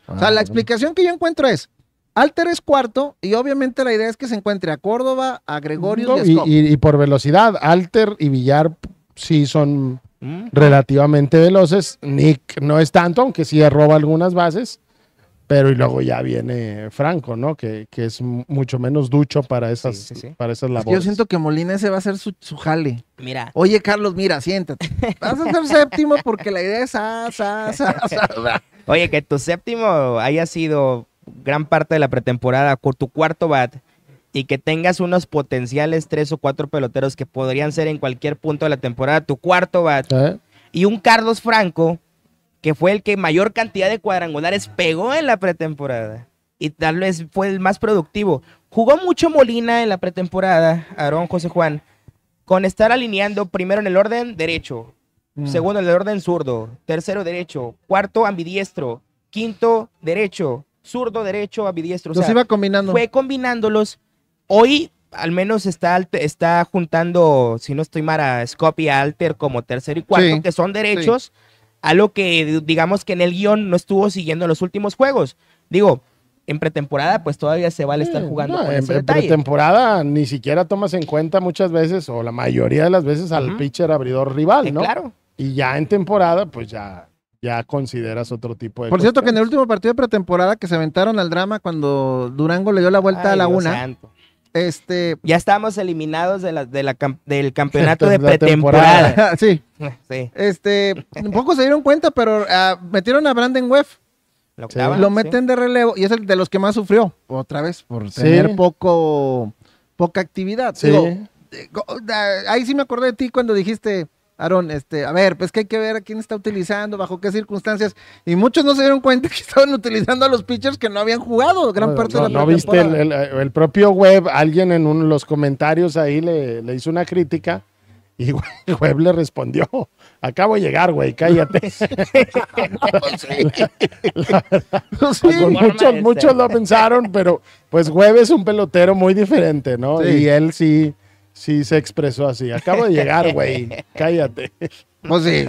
o sea, ah, la explicación que yo encuentro es, Alter es cuarto y obviamente la idea es que se encuentre a Córdoba, a Gregorio y, y, por velocidad, Alter y Villar sí son mm. relativamente veloces. Nick no es tanto, aunque sí roba algunas bases. Pero y luego ya viene Franco, ¿no? Que, es mucho menos ducho para esas, Para labores. yo siento que Molina ese va a ser su, su, jale. Mira. Oye, Carlos, mira, siéntate. Vas a ser séptimo porque la idea es... Oye, que tu séptimo haya sido gran parte de la pretemporada, tu cuarto bat, y que tengas unos potenciales tres o cuatro peloteros que podrían ser en cualquier punto de la temporada tu cuarto bat, ¿Eh? y un Carlos Franco que fue el que mayor cantidad de cuadrangulares pegó en la pretemporada. Y tal vez fue el más productivo. Jugó mucho Molina en la pretemporada, Aarón José Juan, con estar alineando primero en el orden derecho, mm. segundo en el orden zurdo, tercero derecho, cuarto ambidiestro, quinto derecho, zurdo derecho, ambidiestro. combinando. Fue combinándolos. Hoy al menos está, está juntando, si no estoy mal, a Alter como tercero y cuarto, que son derechos. Algo que digamos que en el guión no estuvo siguiendo los últimos juegos. Digo, en pretemporada, pues todavía se vale estar jugando. en, pretemporada ni siquiera tomas en cuenta muchas veces, o la mayoría de las veces, al pitcher abridor rival, ¿no? claro. Y ya en temporada, pues ya, ya consideras otro tipo de. Por cierto, que en el último partido de pretemporada que se aventaron al drama cuando Durango le dio la vuelta a la Dios este, ya estamos eliminados de la, de la, del campeonato de pretemporada. sí. Este, poco se dieron cuenta, pero ah, metieron a Brandon Webb Lo, meten de relevo y es el de los que más sufrió, otra vez, por tener poco, poca actividad. Eh, ahí sí me acordé de ti cuando dijiste, Aaron, este, a ver, pues que hay que ver a quién está utilizando, bajo qué circunstancias. Y muchos no se dieron cuenta que estaban utilizando a los pitchers que no habían jugado gran parte de la ¿No viste el, propio web? Alguien en los comentarios ahí le, hizo una crítica y web le respondió: Acabo de llegar, güey, cállate. Pues, muchos, muchos lo pensaron, pero pues Web es un pelotero muy diferente, ¿no? Y él sí Sí, se expresó así. Acabo de llegar, güey. Cállate. Pues sí.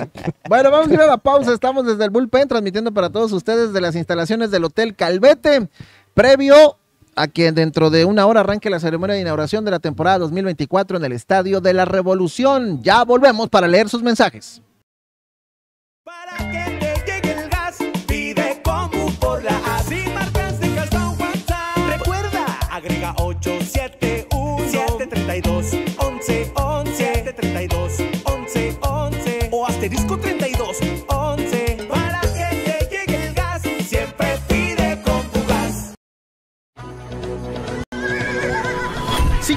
Bueno, vamos a ir a la pausa. Estamos desde el bullpen transmitiendo para todos ustedes de las instalaciones del Hotel Calvete. Previo a que dentro de una hora arranque la ceremonia de inauguración de la temporada 2024 en el Estadio de la Revolución. Ya volvemos para leer sus mensajes. Para que te llegue el gas, por la Recuerda, agrega 87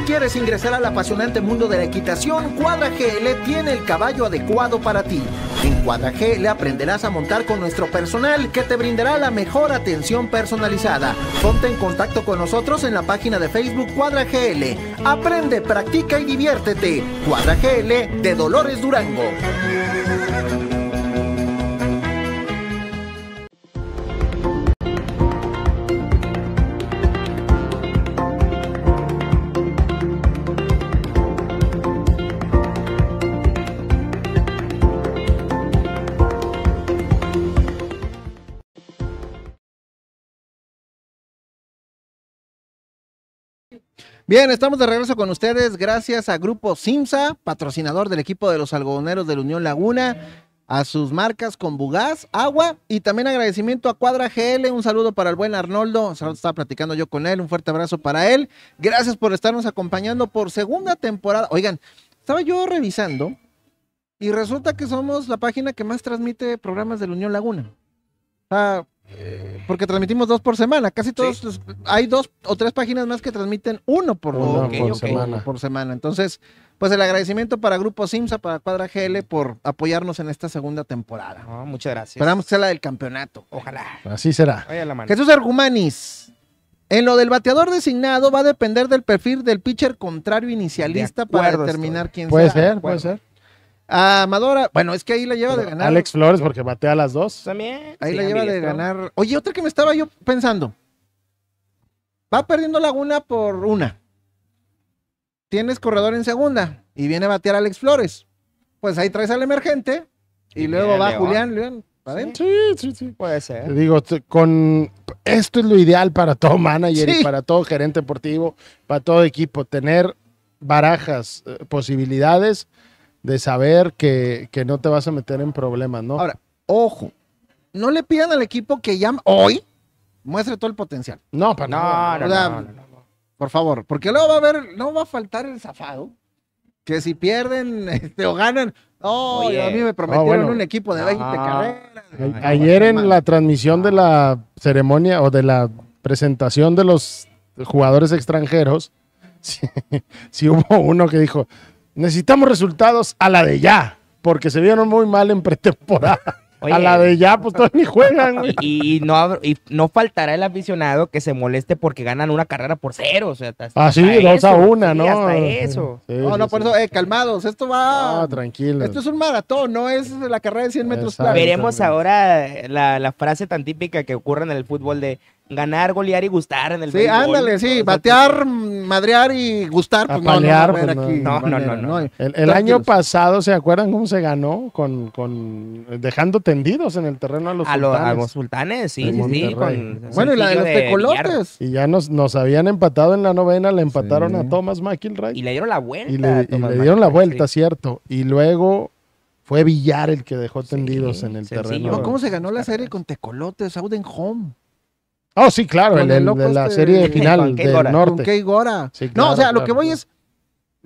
quieres ingresar al apasionante mundo de la equitación, Cuadra GL tiene el caballo adecuado para ti. En Cuadra GL aprenderás a montar con nuestro personal que te brindará la mejor atención personalizada. Ponte en contacto con nosotros en la página de Facebook Cuadra GL. Aprende, practica y diviértete. Cuadra GL de Dolores Durango. Bien, estamos de regreso con ustedes gracias a Grupo Simsa, patrocinador del equipo de los algodoneros de la Unión Laguna, a sus marcas con Bugaz, Agua y también agradecimiento a Cuadra GL. Un saludo para el buen Arnoldo. Estaba platicando yo con él. Un fuerte abrazo para él. Gracias por estarnos acompañando por segunda temporada. Oigan, estaba yo revisando y resulta que somos la página que más transmite programas de la Unión Laguna. O eh, porque transmitimos dos por semana. Casi todos hay dos o tres páginas más que transmiten uno por, Semana. Entonces, pues el agradecimiento para Grupo Simsa, para Cuadra GL por apoyarnos en esta segunda temporada. Ah, muchas gracias. Esperamos que sea la del campeonato. Ojalá. Así será. Jesús Argumanis. En lo del bateador designado va a depender del perfil del pitcher contrario inicialista para determinar quién quién ¿Puede Ser, puede ser, a Amadora, bueno, es que ahí la lleva de ganar. Alex Flores, porque batea las dos. También. Ahí la lleva de ganar. Oye, otra que me estaba yo pensando. Va perdiendo Laguna por una. Tienes corredor en segunda y viene a batear Alex Flores. Pues ahí traes al emergente y, luego va León. Julián, León. Sí, sí, sí. Puede ser. digo, con esto es lo ideal para todo manager y para todo gerente deportivo, para todo equipo, tener barajas, eh, posibilidades de saber que, no te vas a meter en problemas, ¿no? Ahora, ojo, no le pidan al equipo que ya hoy muestre todo el potencial. No, para no, no, no, no, Por favor, porque luego va a haber, no va a faltar el zafado. Que si pierden este, o ganan, oh, a mí me prometieron un equipo de 20 carreras. ayer en la transmisión de la ceremonia o de la presentación de los jugadores extranjeros, sí, sí hubo uno que dijo, necesitamos resultados a la de ya, porque se vieron muy mal en pretemporada. a la de ya, pues todos ni juegan. Güey. Y, no, y no faltará el aficionado que se moleste porque ganan una carrera por cero. O sea, hasta, ah, sí, dos a una, ¿no? ¿no? Hasta eso. no, no, por eso, eh, calmados, esto va. Ah, tranquilo. Esto es un maratón, no es la carrera de 100 metros. Veremos ahora la, frase tan típica que ocurre en el fútbol de ganar, golear y gustar en el Sí, ándale, sí, batear, pues, madrear y gustar. Pues no, no, no, pues, no, El, año pues, pasado, ¿se acuerdan cómo se ganó? Con, dejando tendidos en el terreno a los sultanes. a los sultanes, sí, sí, bueno, y la de los tecolotes. y ya nos, nos habían empatado en la novena, le empataron a Thomas McIlroy. Y le dieron la vuelta. Y le, dieron la vuelta, cierto. Y luego fue Villar el que dejó tendidos en el terreno. ¿Cómo se ganó la serie con tecolotes? Auden Home. Oh, sí, claro, En la este serie de final del norte. no, o sea, lo que voy es,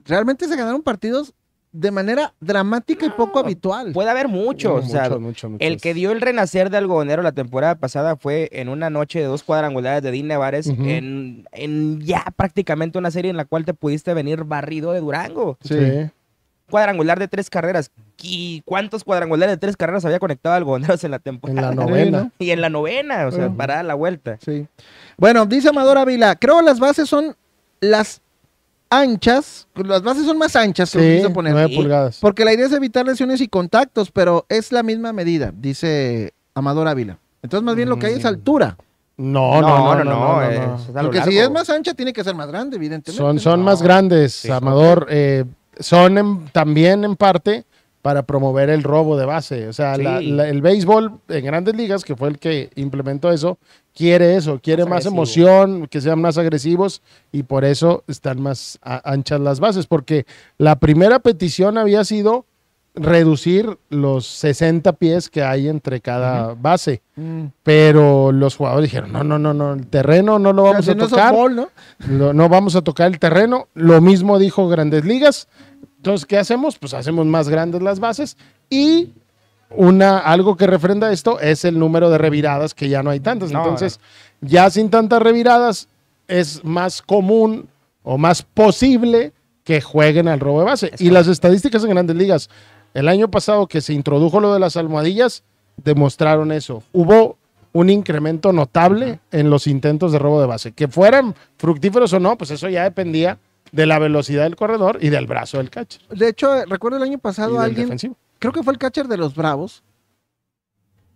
realmente se ganaron partidos de manera dramática y poco habitual. Puede haber muchos. o sea, mucho, mucho, el que dio el renacer de algodonero la temporada pasada fue en una noche de dos cuadrangulares de Dean Nevares, en, en, ya prácticamente una serie en la cual te pudiste venir barrido de Durango. sí cuadrangular de tres carreras. ¿Y cuántos cuadrangulares de tres carreras había conectado Algodoneros en la temporada? En la novena. y en la novena, o sea, para la vuelta. Sí. Bueno, dice Amador Ávila, creo las bases son las anchas, las bases son más anchas que sí, poner. 9 pulgadas. Porque la idea es evitar lesiones y contactos, pero es la misma medida, dice Amador Ávila. Entonces, más bien lo que hay es mm. altura. No, no, no, no. no, no, Porque si es más ancha, tiene que ser más grande, evidentemente. Son, son más grandes, Amador. Eh, son también en parte para promover el robo de base. O sea, el béisbol en grandes ligas, que fue el que implementó eso, quiere eso, quiere más, emoción, que sean más agresivos y por eso están más anchas las bases, porque la primera petición había sido reducir los 60 pies que hay entre cada base. Mm. Pero los jugadores dijeron, no, no, no, no, el terreno no lo vamos a tocar. No, ¿no? vamos a tocar el terreno. Lo mismo dijo Grandes Ligas. Entonces, ¿qué hacemos? Pues hacemos más grandes las bases y una, algo que refrenda esto es el número de reviradas, que ya no hay tantas. Entonces, ya sin tantas reviradas, es más común o más posible que jueguen al robo de base. y las estadísticas en grandes ligas el año pasado que se introdujo lo de las almohadillas, demostraron eso. Hubo un incremento notable en los intentos de robo de base. Que fueran fructíferos o no, pues eso ya dependía de la velocidad del corredor y del brazo del catcher. De hecho, recuerdo el año pasado alguien, creo que fue el catcher de los Bravos,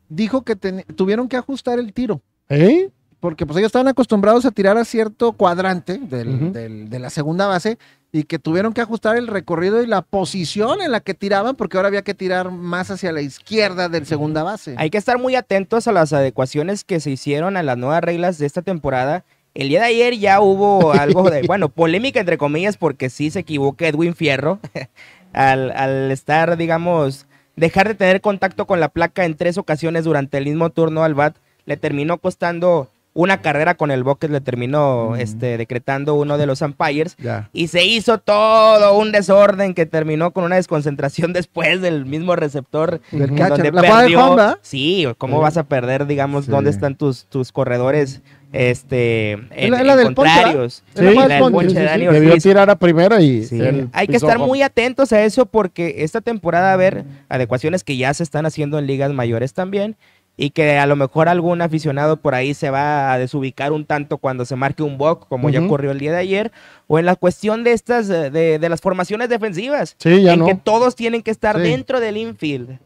dijo que tuvieron que ajustar el tiro. ¿Eh? porque pues ellos estaban acostumbrados a tirar a cierto cuadrante de la segunda base y que tuvieron que ajustar el recorrido y la posición en la que tiraban porque ahora había que tirar más hacia la izquierda del segunda base. Hay que estar muy atentos a las adecuaciones que se hicieron a las nuevas reglas de esta temporada. El día de ayer ya hubo algo de, bueno, polémica entre comillas porque sí se equivoca Edwin Fierro al, al estar, digamos, dejar de tener contacto con la placa en tres ocasiones durante el mismo turno al BAT. Le terminó costando una carrera con el Bucket le terminó este, decretando uno de los umpires. Y se hizo todo un desorden que terminó con una desconcentración después del mismo receptor. Del sí, ¿cómo vas a perder, digamos, dónde están tus, tus corredores? este en, la, contrarios. la Debió tirar a primera y hay que estar muy atentos a eso porque esta temporada a ver adecuaciones que ya se están haciendo en ligas mayores también y que a lo mejor algún aficionado por ahí se va a desubicar un tanto cuando se marque un bock, como ya ocurrió el día de ayer, o en la cuestión de estas, eh, de, las formaciones defensivas, sí, ya en que todos tienen que estar dentro del infield.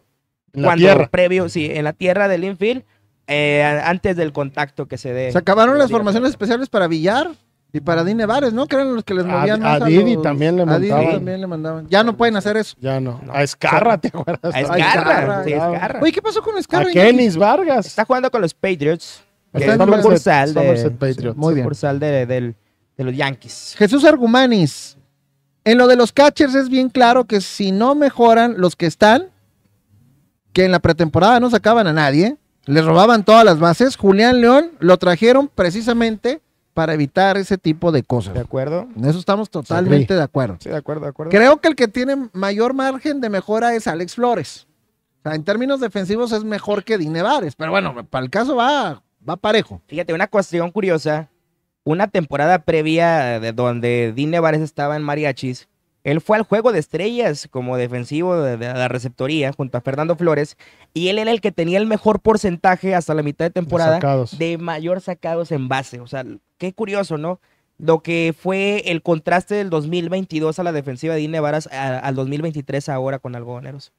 cuando la previo, sí, en la tierra del infield, eh, antes del contacto que se dé. ¿Se acabaron las formaciones especiales para Villar? Y para Dine Bares, ¿no? Que eran los que les movían a, más a Didi también le mandaban. A Didi también le mandaban. Ya no pueden hacer eso. Ya no. A Escarra, ¿te acuerdas? A Escarra. Sí, Escarra. Oye, ¿qué pasó con Escarra? A Kenis Vargas. Está jugando con los Patriots. Está en el bursal de, Patriots. Muy bien. de, de los Yankees. Jesús Argumanis. En lo de los catchers es bien claro que si no mejoran los que están, que en la pretemporada no sacaban a nadie, les robaban todas las bases. Julián León lo trajeron precisamente para evitar ese tipo de cosas. ¿De acuerdo? En eso estamos totalmente de acuerdo. Sí, de acuerdo, de acuerdo. Creo que el que tiene mayor margen de mejora es Alex Flores. O sea, en términos defensivos es mejor que Dinevares, pero bueno, para el caso va, va parejo. Fíjate, una cuestión curiosa. Una temporada previa de donde Dinevares estaba en Mariachis, él fue al juego de estrellas como defensivo de, la receptoría junto a Fernando Flores y él era el que tenía el mejor porcentaje hasta la mitad de temporada de, mayor sacados en base. O sea, qué curioso, ¿no? Lo que fue el contraste del 2022 a la defensiva de Inevaras al 2023 ahora con algodoneros.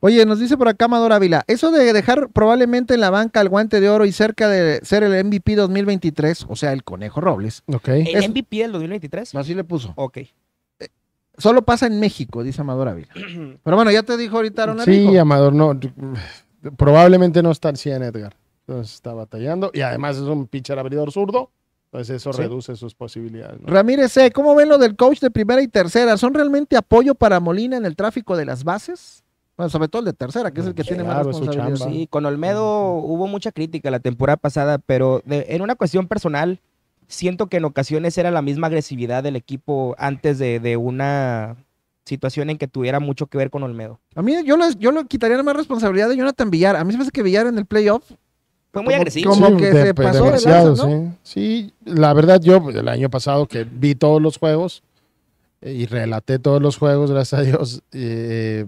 Oye, nos dice por acá Amador Ávila, eso de dejar probablemente en la banca el guante de oro y cerca de ser el MVP 2023, o sea, el Conejo Robles. ¿El MVP del 2023? Así le puso. Ok. Solo pasa en México, dice Amador Ávila. Pero bueno, ya te dijo ahorita Sí, Amador, no. Probablemente no está en 100 Edgar. Entonces está batallando. Y además es un pitcher abridor zurdo. Entonces eso reduce sus posibilidades. Ramírez ¿cómo ven lo del coach de primera y tercera? ¿Son realmente apoyo para Molina en el tráfico de las bases? Bueno, sobre todo el de tercera, que es el que tiene ah, más pues, responsabilidad. Sí, con Olmedo hubo mucha crítica la temporada pasada, pero en una cuestión personal, siento que en ocasiones era la misma agresividad del equipo antes de, una situación en que tuviera mucho que ver con Olmedo. A mí yo, lo yo lo quitaría la más responsabilidad de Jonathan Villar. A mí se me hace que Villar en el playoff fue muy agresivo. Como sí, que se pasó sí. la verdad yo el año pasado que vi todos los juegos eh, y relaté todos los juegos, gracias a Dios, eh,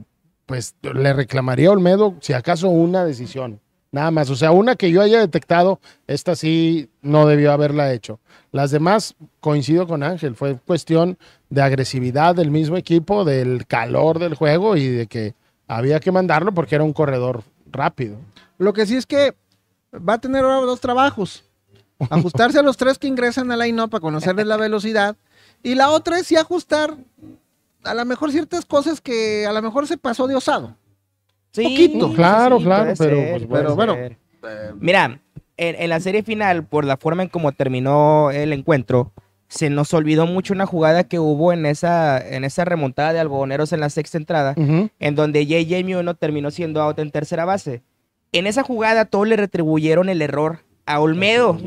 pues le reclamaría a Olmedo si acaso una decisión. Nada más. O sea, una que yo haya detectado, esta sí no debió haberla hecho. Las demás, coincido con Ángel, fue cuestión de agresividad del mismo equipo, del calor del juego y de que había que mandarlo porque era un corredor rápido. Lo que sí es que va a tener ahora dos trabajos. Ajustarse a los tres que ingresan a la INO para conocerles la velocidad. Y la otra es sí ajustar a lo mejor ciertas cosas que a lo mejor se pasó de osado poquito. Claro, claro, pero, pues, bueno. Mira, en, la serie final, por la forma en cómo terminó el encuentro, se nos olvidó mucho una jugada que hubo en esa, en esa remontada de algodoneros en la sexta entrada, en donde J.J. no terminó siendo out en tercera base. En esa jugada todos le retribuyeron el error a Olmedo.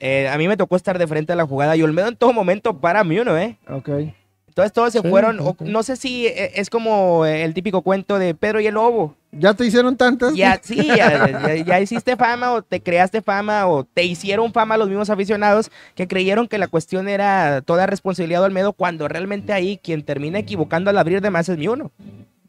Eh, a mí me tocó estar de frente a la jugada y Olmedo en todo momento para Miuno, ¿eh? Ok. Entonces todos se fueron, no sé si eh, es como eh, el típico cuento de Pedro y el Lobo. Ya te hicieron tantas. Ya, sí, ya, hiciste fama o te creaste fama o te hicieron fama los mismos aficionados que creyeron que la cuestión era toda responsabilidad de medo cuando realmente ahí quien termina equivocando al abrir de más es mi uno.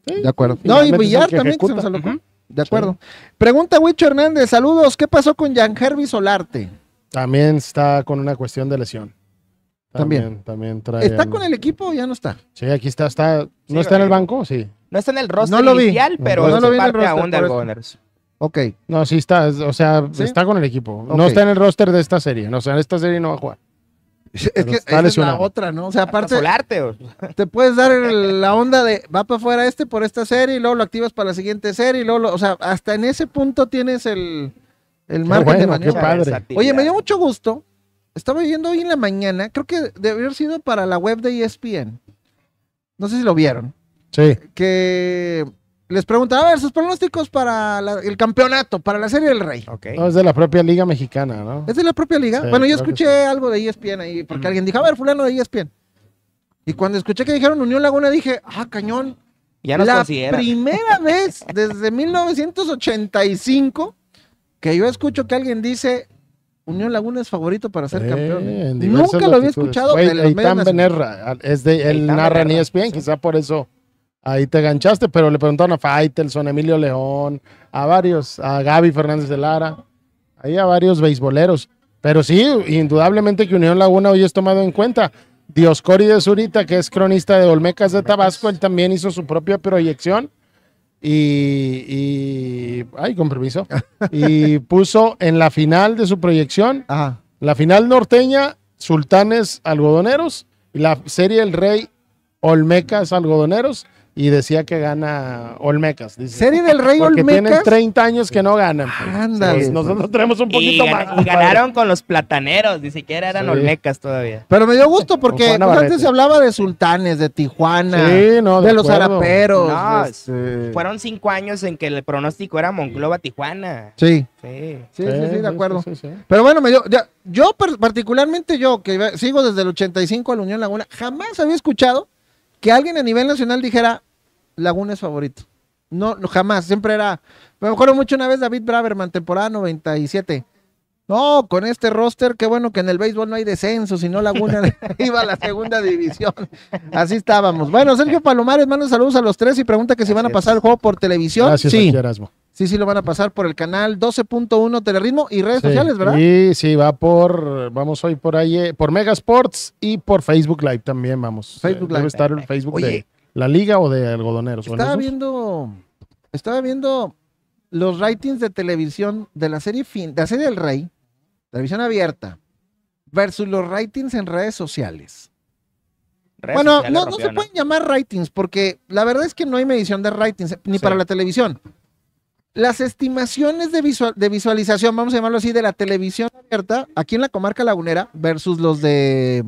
De acuerdo. No, y Villar también, que se nos De acuerdo. Pregunta Huicho Hernández, saludos, ¿qué pasó con Jan Hervis Solarte? También está con una cuestión de lesión. También. trae. ¿Está con el equipo o ya no está? Sí, aquí está. está ¿No está en el banco? Sí. No está en el roster inicial, pero no, no lo vi en Ok. No, sí está. O sea, está con el equipo. No está en el roster de esta serie. No, o sea, en esta serie no va a jugar. Es que es la otra, ¿no? O sea, aparte. te puedes dar la onda de va para afuera este por esta serie y luego lo activas para la siguiente serie y luego lo, O sea, hasta en ese punto tienes el, el margen de Oye, me dio mucho gusto estaba viendo hoy en la mañana, creo que debió haber sido para la web de ESPN. No sé si lo vieron. Sí. Que les preguntaba a ver sus pronósticos para el campeonato, para la Serie del Rey. Okay. No, es de la propia Liga Mexicana, ¿no? Es de la propia Liga. bueno, yo escuché algo de ESPN ahí, porque alguien dijo, a ver, fulano de ESPN. Y cuando escuché que dijeron Unión Laguna, dije, ah, cañón. Ya no la primera vez desde 1985 que yo escucho que alguien dice Unión Laguna es favorito para ser campeón. ¿eh? Nunca lo había escuchado. es de, él narra e quizá por eso ahí te ganchaste, pero le preguntaron a Faitelson, a Emilio León, a varios, a Gaby Fernández de Lara, ahí a varios beisboleros. Pero sí, indudablemente que Unión Laguna hoy es tomado en cuenta. Dioscori de Zurita, que es cronista de Olmecas de Tabasco, él también hizo su propia proyección y, ay, compromiso y puso en la final de su proyección, la final norteña, Sultanes Algodoneros, y la serie El Rey Olmecas Algodoneros, y decía que gana Olmecas. ¿Serie del Rey porque Olmecas? tienen 30 años que no ganan. Pues. nosotros tenemos un poquito más. Y ganaron con los plataneros, ni siquiera eran Olmecas todavía. Pero me dio gusto porque pues, antes se hablaba de sultanes, de Tijuana, de, los araperos este, Fueron cinco años en que el pronóstico era Monclova-Tijuana. Sí. Sí. Sí, sí, de acuerdo. Pero bueno, me dio, yo particularmente yo, que sigo desde el 85 a la Unión Laguna, jamás había escuchado que alguien a nivel nacional dijera, Laguna es favorito. No, jamás, siempre era. Me acuerdo mucho una vez David Braverman, temporada 97. No, con este roster, qué bueno que en el béisbol no hay descenso, sino Laguna iba a la segunda división. Así estábamos. Bueno, Sergio Palomares, manda saludos a los tres y pregunta que si van a pasar el juego por televisión. Gracias, sí. Sí, sí, lo van a pasar por el canal 12.1 Telerritmo y redes sociales, ¿verdad? Sí, sí, va por, vamos hoy por ahí, eh, por Mega Sports y por Facebook Live también, vamos. Facebook eh, Live. Debe estar el Facebook Oye, ¿La liga o de algodoneros? Estaba viendo. Estaba viendo los ratings de televisión de la serie fin, de la serie del Rey, televisión abierta, versus los ratings en redes sociales. bueno, no, se pueden llamar ratings, porque la verdad es que no hay medición de ratings, eh, ni para la televisión. Las estimaciones de, visual, de visualización, vamos a llamarlo así, de la televisión abierta, aquí en la comarca lagunera, versus los de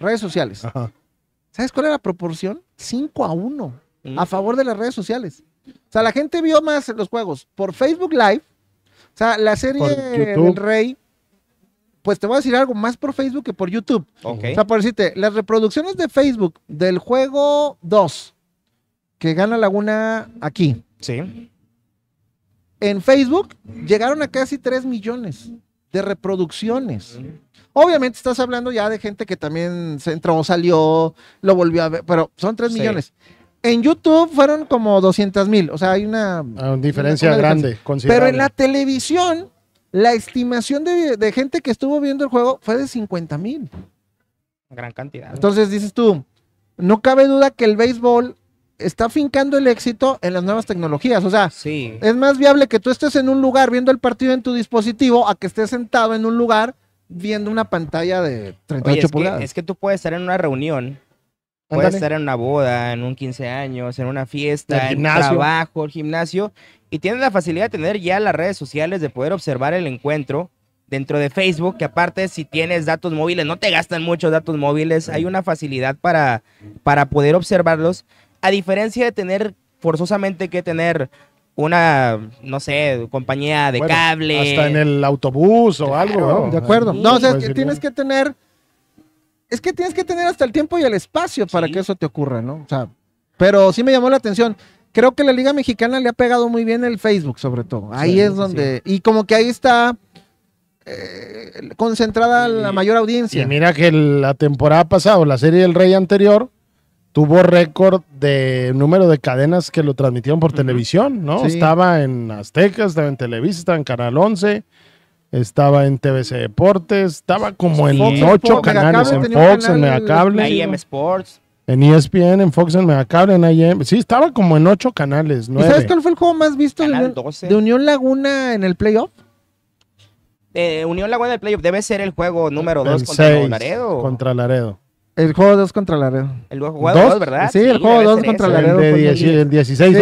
redes sociales. Ajá. ¿Sabes cuál era la proporción? 5 a 1 mm. a favor de las redes sociales. O sea, la gente vio más los juegos por Facebook Live. O sea, la serie del Rey, pues te voy a decir algo más por Facebook que por YouTube. O sea, por decirte, las reproducciones de Facebook del juego 2 que gana Laguna aquí. Sí. En Facebook llegaron a casi 3 millones de reproducciones. Mm. Obviamente estás hablando ya de gente que también se entró, salió, lo volvió a ver, pero son 3 millones. En YouTube fueron como 200 mil, o sea, hay una, ah, diferencia grande. Pero en la televisión, la estimación de, gente que estuvo viendo el juego fue de 50 mil. Gran cantidad. Entonces dices tú, no cabe duda que el béisbol está fincando el éxito en las nuevas tecnologías. O sea, es más viable que tú estés en un lugar viendo el partido en tu dispositivo a que estés sentado en un lugar viendo una pantalla de 38 es Que, es que tú puedes estar en una reunión, puedes estar en una boda, en un 15 años, en una fiesta, en un trabajo, el gimnasio, y tienes la facilidad de tener ya las redes sociales de poder observar el encuentro dentro de Facebook, que aparte si tienes datos móviles, no te gastan muchos datos móviles, hay una facilidad para, para poder observarlos, a diferencia de tener forzosamente que tener una, no sé, compañía de cable. Hasta en el autobús o algo. ¿no? De acuerdo. no, o sea, tienes que tener, es que tienes que tener hasta el tiempo y el espacio para que eso te ocurra, ¿no? O sea, pero sí me llamó la atención. Creo que la Liga Mexicana le ha pegado muy bien el Facebook, sobre todo. Ahí es donde, y como que ahí está eh, concentrada la mayor audiencia. Y mira que la temporada pasada o la serie del Rey anterior, tuvo récord de número de cadenas que lo transmitieron por televisión, ¿no? Estaba en Aztecas, estaba en Televisa, estaba en Canal 11, estaba en TVC Deportes, estaba como en ocho canales, en Fox, en en Cable, En IM Sports. En ESPN, en Fox, en Megacable, en IM. Sí, estaba como en ocho canales. ¿no? ¿Y sabes cuál fue el juego más visto de Unión Laguna en el playoff? Eh, Unión Laguna en el playoff debe ser el juego número dos contra Laredo. Contra Laredo. El juego 2 contra red. El juego 2, ¿verdad? Sí, el juego 2 contra la El, de 16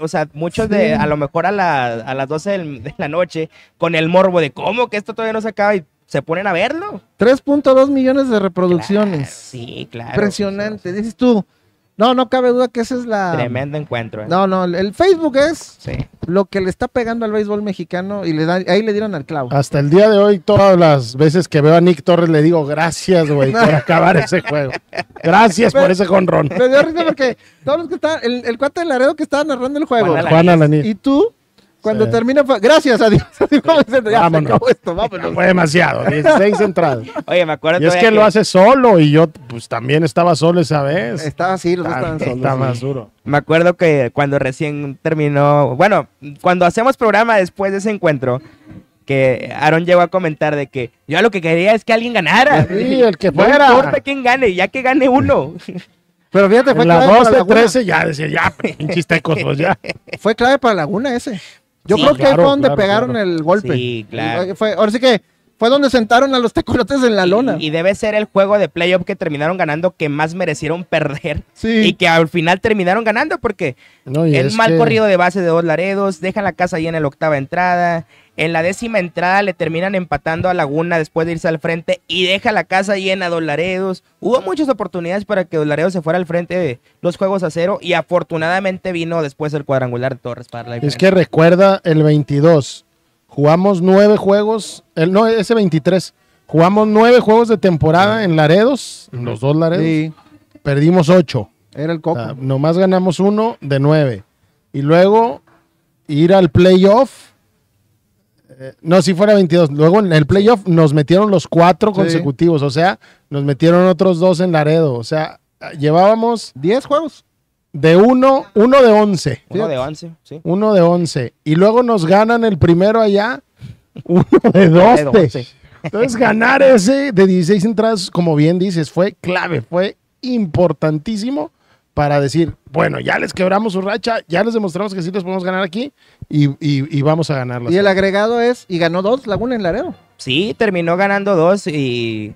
o sea, muchos de, a lo mejor a, a las 12 de la noche, con el morbo de cómo que esto todavía no se acaba y se ponen a verlo. 3.2 millones de reproducciones. sí, claro. Impresionante. Dices tú, no, no cabe duda que esa es la... Tremendo encuentro. ¿eh? No, no, el Facebook es... Sí lo que le está pegando al béisbol mexicano y le da, ahí le dieron al clavo. Hasta el día de hoy, todas las veces que veo a Nick Torres le digo gracias, güey, por acabar ese juego. Gracias por ese jonrón. Me dio risa porque todos que el, el cuate de Laredo que estaba narrando el juego. Y tú cuando termina, gracias a Dios. Ya Vámonos. Esto, Fue demasiado, 16 entradas. Oye, me acuerdo. Y es que, lo hace solo y yo pues también estaba solo esa vez. Estaba así, los estaban solos. Está más duro. Me acuerdo que cuando recién terminó, bueno, cuando hacemos programa después de ese encuentro, que Aaron llegó a comentar de que yo lo que quería es que alguien ganara. Sí, el que fuera. No importa quién gane, ya que gane uno. Pero fíjate, fue en La 2 13 ya decía, ya, un pues ya. Fue clave para Laguna ese. Yo creo que ahí fue donde pegaron el golpe. Sí, claro. Fue, ahora sí que fue donde sentaron a los tecolotes en la lona. Y, debe ser el juego de playoff que terminaron ganando que más merecieron perder. Y que al final terminaron ganando porque el mal corrido de base de dos Laredos, dejan la casa ahí en el octava entrada, en la décima entrada le terminan empatando a Laguna después de irse al frente y deja la casa llena Dolaredos. Hubo muchas oportunidades para que Dolaredos se fuera al frente de los juegos a cero y afortunadamente vino después el cuadrangular de Torres para la Es que recuerda el 22. Jugamos nueve juegos, el, no, ese 23. Jugamos nueve juegos de temporada en Laredos, los dos Laredos. Sí. Perdimos ocho. Era el coco. Ah, nomás ganamos uno de nueve. Y luego ir al playoff no, si fuera 22. Luego en el playoff nos metieron los cuatro consecutivos, o sea, nos metieron otros dos en Laredo, o sea, llevábamos... 10 juegos. De uno, uno de 11. Uno de 11, sí. Uno de 11. Y luego nos ganan el primero allá, uno de 12. Entonces ganar ese de 16 entradas, como bien dices, fue clave, fue importantísimo para decir, bueno, ya les quebramos su racha, ya les demostramos que sí les podemos ganar aquí y, vamos a ganarlos. Y el agregado es, y ganó dos Laguna en Laredo. Sí, terminó ganando dos y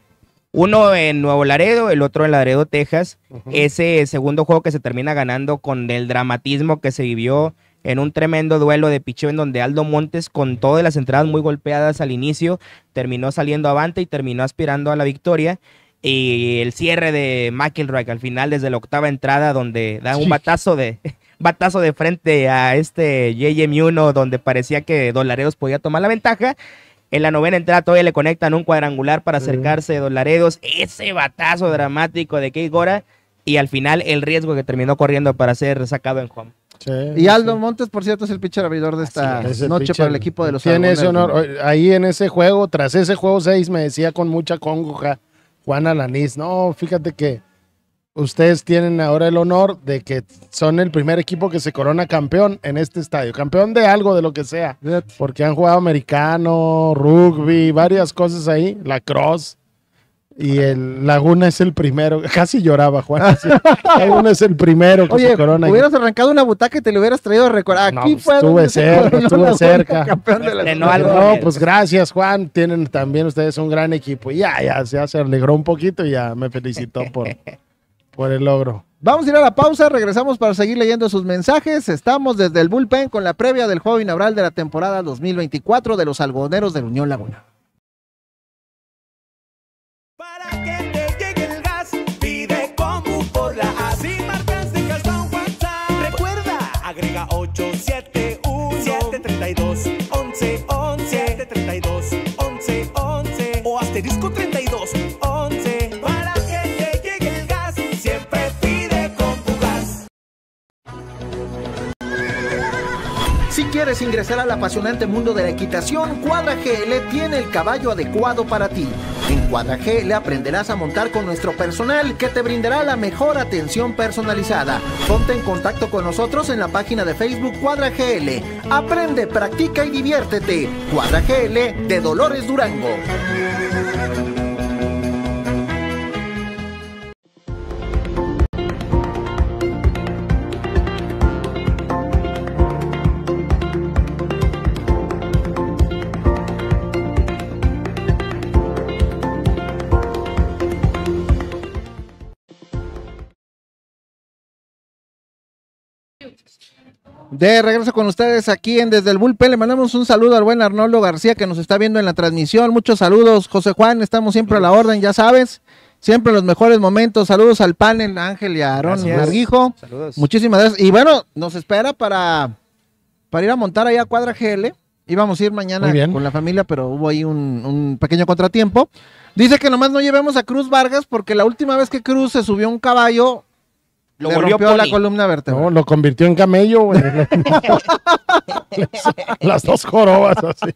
uno en Nuevo Laredo, el otro en Laredo, Texas. Ese segundo juego que se termina ganando con el dramatismo que se vivió en un tremendo duelo de pichón en donde Aldo Montes, con todas las entradas muy golpeadas al inicio, terminó saliendo avante y terminó aspirando a la victoria y el cierre de McIlroy al final desde la octava entrada donde da un batazo de batazo de frente a este JM1 donde parecía que Dolaredos podía tomar la ventaja. En la novena entrada todavía le conectan un cuadrangular para acercarse a Dolaredos. Ese batazo dramático de Key Gora y al final el riesgo que terminó corriendo para ser sacado en Juan y Aldo Montes, por cierto, es el pitcher abridor de esta noche para el equipo de los Tiene ese honor. Ahí en ese juego, tras ese juego 6, me decía con mucha congoja Juan Alanis, No, fíjate que ustedes tienen ahora el honor de que son el primer equipo que se corona campeón en este estadio. Campeón de algo, de lo que sea. Porque han jugado americano, rugby, varias cosas ahí. La cross. Y el Laguna es el primero. Casi lloraba, Juan. Laguna es el primero que se corona. Hubieras arrancado una butaca y te lo hubieras traído a recordar. Aquí pues, Estuve cerca, estuve cerca. De no, no, pues gracias, Juan. Tienen también ustedes un gran equipo. ya, ya, ya se alegró un poquito y ya me felicitó por, por el logro. Vamos a ir a la pausa, regresamos para seguir leyendo sus mensajes. Estamos desde el bullpen con la previa del juego inaugural de la temporada 2024 de los algodoneros de la Unión Laguna. 71732 732 11 11 732 11 11 o asterisco 32 11 para que te llegue el gas siempre pide con tu gas Si quieres ingresar al apasionante mundo de la equitación, Cuadra GL tiene el caballo adecuado para ti. En Cuadra GL aprenderás a montar con nuestro personal que te brindará la mejor atención personalizada. Ponte en contacto con nosotros en la página de Facebook Cuadra GL. Aprende, practica y diviértete. Cuadra GL de Dolores Durango. De regreso con ustedes aquí en Desde el Bullpen. Le mandamos un saludo al buen Arnoldo García que nos está viendo en la transmisión. Muchos saludos, José Juan. Estamos siempre a la orden, ya sabes. Siempre en los mejores momentos. Saludos al panel, Ángel y a Aarón Larguijo. Muchísimas gracias. Y bueno, nos espera para, para ir a montar allá a Cuadra GL. Íbamos a ir mañana con la familia, pero hubo ahí un, pequeño contratiempo. Dice que nomás no llevemos a Cruz Vargas porque la última vez que Cruz se subió un caballo lo rompió la columna vertebral. No, lo convirtió en camello, las, dos jorobas así,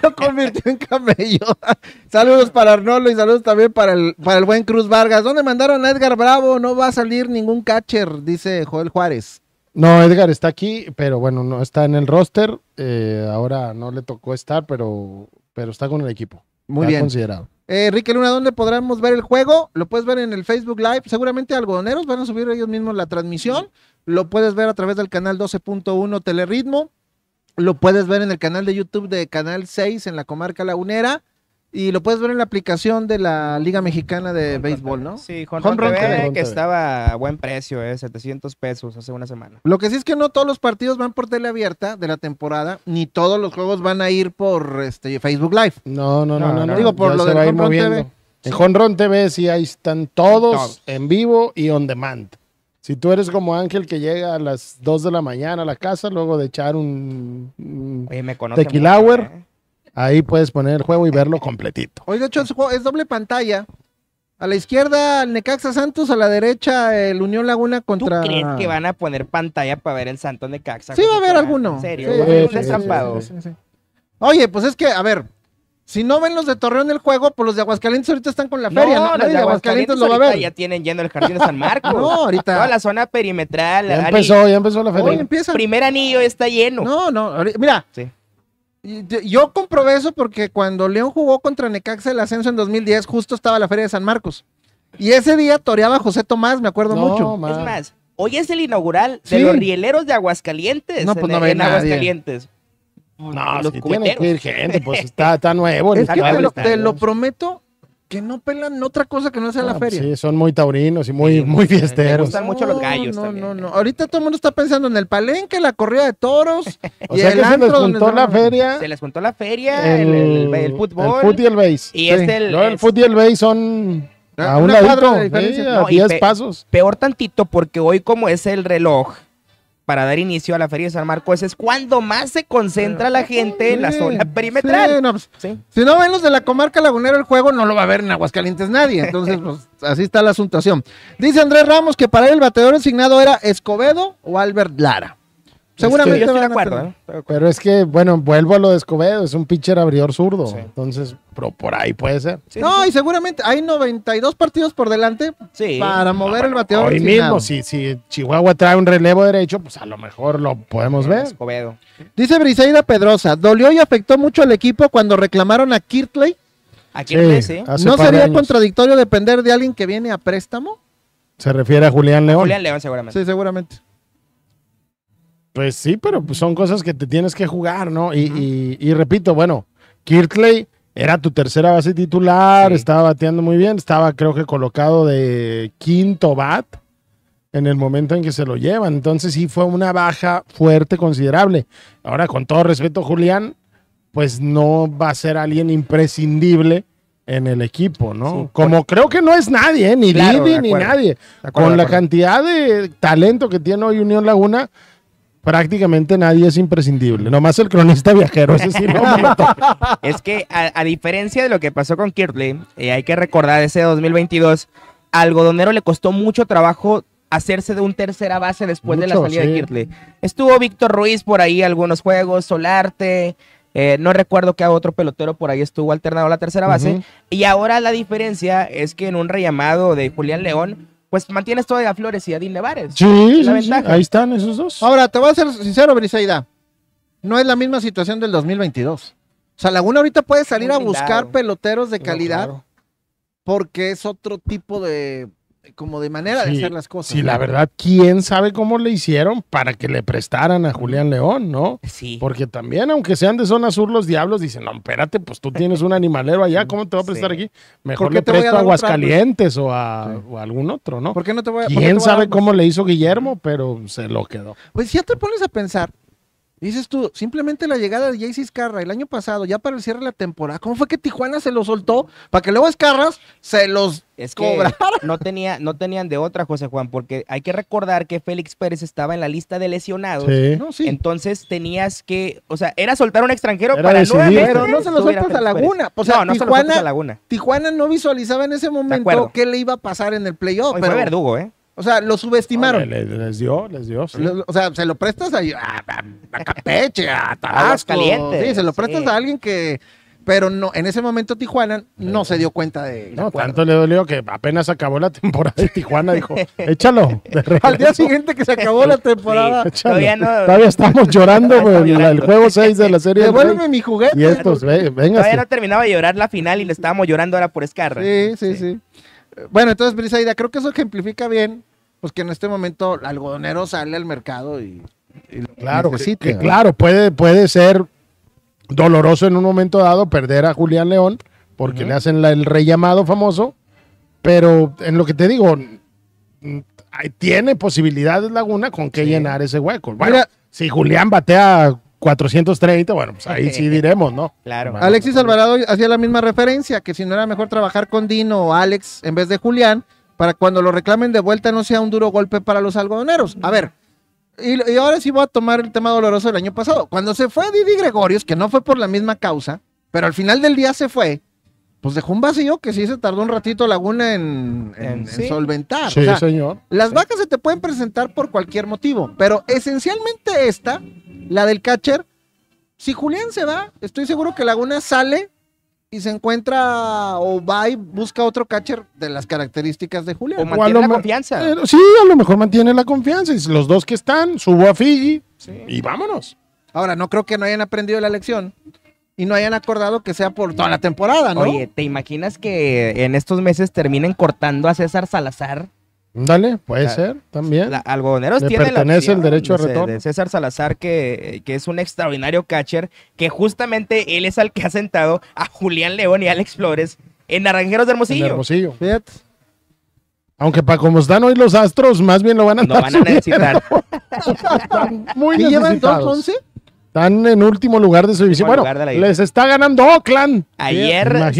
Lo convirtió en camello. saludos para Arnolo y saludos también para el, para el buen Cruz Vargas. ¿Dónde mandaron a Edgar Bravo? No va a salir ningún catcher, dice Joel Juárez. No, Edgar está aquí, pero bueno, no está en el roster. Eh, ahora no le tocó estar, pero, pero está con el equipo. Muy bien. considerado. Eh, Enrique Luna, ¿dónde podremos ver el juego? Lo puedes ver en el Facebook Live. Seguramente algodoneros van a subir ellos mismos la transmisión. Lo puedes ver a través del canal 12.1 Teleritmo. Lo puedes ver en el canal de YouTube de Canal 6 en la comarca lagunera. Y lo puedes ver en la aplicación de la Liga Mexicana de Béisbol, ¿no? Sí, TV, que estaba a buen precio, eh, 700 pesos hace una semana. Lo que sí es que no todos los partidos van por tele abierta de la temporada, ni todos los juegos van a ir por este, Facebook Live. No, no, no, no. Digo, por lo de TV. En Honron TV sí ahí están todos, en vivo y on demand. Si tú eres como Ángel que llega a las 2 de la mañana a la casa, luego de echar un, un Ahí puedes poner el juego y verlo completito. de hecho, es doble pantalla. A la izquierda Necaxa Santos, a la derecha el Unión Laguna contra. ¿Tú crees que van a poner pantalla para ver el Santo Necaxa? Sí, va a haber alguno. En serio, sí, sí, Oye, pues es que, a ver, si no ven los de Torreón el juego, pues los de Aguascalientes ahorita están con la feria. No, los de Aguascalientes, lo va a ver. Ya tienen lleno el jardín de San Marcos. no, ahorita. Toda la zona perimetral. Ya empezó, ya empezó la feria. Hoy empieza. Primer anillo está lleno. No, no, mira. Sí. Yo comprobé eso porque cuando León jugó contra Necaxa el ascenso en 2010, justo estaba la Feria de San Marcos. Y ese día toreaba José Tomás, me acuerdo mucho. Es más, hoy es el inaugural de los rieleros de Aguascalientes. No, pues en, Aguascalientes. No, los que tiene que ir gente, pues está, nuevo. Es te lo prometo, que no pelan otra cosa que no sea la ah, feria. Sí, son muy taurinos y muy, muy fiesteros. Me gustan mucho los gallos no, también. No, no, Ahorita todo el mundo está pensando en el palenque, la corrida de toros. o sea el que se les juntó la feria. Se les juntó la feria, el, fútbol. El fútbol y el base. Y este el, no, el fútbol y el base son ah, a un ladito, a 10 pasos. Peor tantito porque hoy como es el reloj, para dar inicio a la Feria de San Marcos es cuando más se concentra la gente en la zona perimetral. Pues, si no ven los de la comarca lagunera el juego, no lo va a ver en Aguascalientes nadie. Entonces, pues así está la asuntación. Dice Andrés Ramos que para él el bateador asignado era Escobedo o Albert Lara. Seguramente. yo acuerdo, ¿eh? Pero, es que, bueno, vuelvo a lo de Escobedo, es un pitcher abridor zurdo. Entonces, pero por ahí puede ser. no, y seguramente hay 92 partidos por delante para mover el bateador. Hoy mismo, si, Chihuahua trae un relevo derecho, pues a lo mejor lo podemos ver. Escobedo. Dice Briseida Pedrosa, dolió y afectó mucho al equipo cuando reclamaron a Kirtley. A Kirtley, sí. ¿No sería contradictorio depender de alguien que viene a préstamo? Se refiere a Julián León. Julián León, seguramente. Sí, seguramente. Pues sí, pero pues son cosas que te tienes que jugar, ¿no? Y, repito, bueno, Kirtley era tu tercera base titular, estaba bateando muy bien, estaba creo que colocado de quinto bat en el momento en que se lo llevan. Entonces sí fue una baja fuerte, considerable. Ahora, con todo respeto, Julián, pues no va a ser alguien imprescindible en el equipo, ¿no? Como creo que no es nadie, ¿eh? ni claro, ni nadie. Con la cantidad de talento que tiene hoy Unión Laguna, prácticamente nadie es imprescindible. Nomás el cronista viajero, Es que, a, diferencia de lo que pasó con Kirtley, eh, hay que recordar ese 2022, Algodonero le costó mucho trabajo hacerse de un tercera base después de la salida de Kirtley. Estuvo Víctor Ruiz por ahí algunos juegos, Solarte. Eh, no recuerdo que a otro pelotero por ahí estuvo alternado a la tercera base. Y ahora la diferencia es que en un rellamado de Julián León, pues mantienes todavía Flores y a Levares. Sí, ahí están esos dos. Ahora, te voy a ser sincero, Briseida. No es la misma situación del 2022. O sea, Laguna ahorita puede salir a buscar peloteros de calidad porque es otro tipo de como de manera de hacer las cosas. Sí, la verdad, quién sabe cómo le hicieron para que le prestaran a Julián León, ¿no? Sí. Porque también, aunque sean de zona sur, los diablos dicen, no, espérate, pues tú tienes un animalero allá, ¿cómo te va a prestar aquí? Mejor que presto a, Aguascalientes o a, algún otro, ¿no? ¿Por qué no te voy a ¿Quién sabe cómo le hizo Guillermo? Pero se lo quedó. Pues ya te pones a pensar, dices tú, simplemente la llegada de J.C. Scarra el año pasado, ya para el cierre de la temporada, ¿cómo fue que Tijuana se lo soltó para que luego Scarras se los es cobrara? No, tenía, no tenían de otra, José Juan, porque hay que recordar que Félix Pérez estaba en la lista de lesionados. Entonces tenías que, o sea, era soltar a un extranjero para Pero no se lo sueltas a Laguna. O sea, no, Tijuana, Laguna. Tijuana no visualizaba en ese momento qué le iba a pasar en el playoff. Pero... verdugo, ¿eh? O sea, lo subestimaron. les, dio, les dio. O sea, se lo prestas a, a, a Capeche, a Tabasco. sí, se lo prestas a alguien que. Pero no, en ese momento Tijuana no se dio cuenta de. No, tanto le dolió que apenas acabó la temporada de Tijuana, dijo, échalo. Al día siguiente que se acabó la temporada. todavía, no, todavía estamos llorando, el, juego 6 de la serie. Devuélveme mi juguete. Y estos, venga. Todavía no terminaba de llorar la final y le estábamos llorando ahora por Scarra. sí, sí. sí. Bueno, entonces, Brisaida, creo que eso ejemplifica bien, pues que en este momento el algodonero sale al mercado y, claro, claro, puede, puede ser doloroso en un momento dado perder a Julián León, porque le hacen el rellamado famoso, pero en lo que te digo, mm, tiene posibilidades Laguna con que llenar ese hueco. Bueno, si Julián batea 430, bueno, pues ahí sí diremos, ¿no? Claro. Alexis Alvarado hacía la misma referencia, que si no era mejor trabajar con Dino o Alex en vez de Julián, para cuando lo reclamen de vuelta no sea un duro golpe para los algodoneros. A ver, y, y ahora sí voy a tomar el tema doloroso del año pasado. Cuando se fue Didi Gregorios, que no fue por la misma causa, pero al final del día se fue, pues dejó un vacío que sí se tardó un ratito Laguna en, solventar. Sí, señor. Las vacas se te pueden presentar por cualquier motivo, pero esencialmente esta, la del catcher, si Julián se va, estoy seguro que Laguna sale y se encuentra o va y busca otro catcher de las características de Julián. O mantiene la confianza. Eh, sí, a lo mejor mantiene la confianza. Y los dos que están, subo a Fiji y vámonos. Ahora, no creo que no hayan aprendido la lección y no hayan acordado que sea por toda la temporada, ¿no? Oye, ¿te imaginas que en estos meses terminen cortando a César Salazar? Dale, puede ser también. algo algodoneros Le tiene pertenece el derecho de retorno. César Salazar, que, es un extraordinario catcher, que justamente él es el que ha sentado a Julián León y Alex Flores en Naranjeros de Hermosillo. Hermosillo. Aunque para como están hoy los astros, más bien lo van a, no van a necesitar. muy ¿Y llevan están en último lugar de su división. Bueno, les está ganando Oakland. Ayer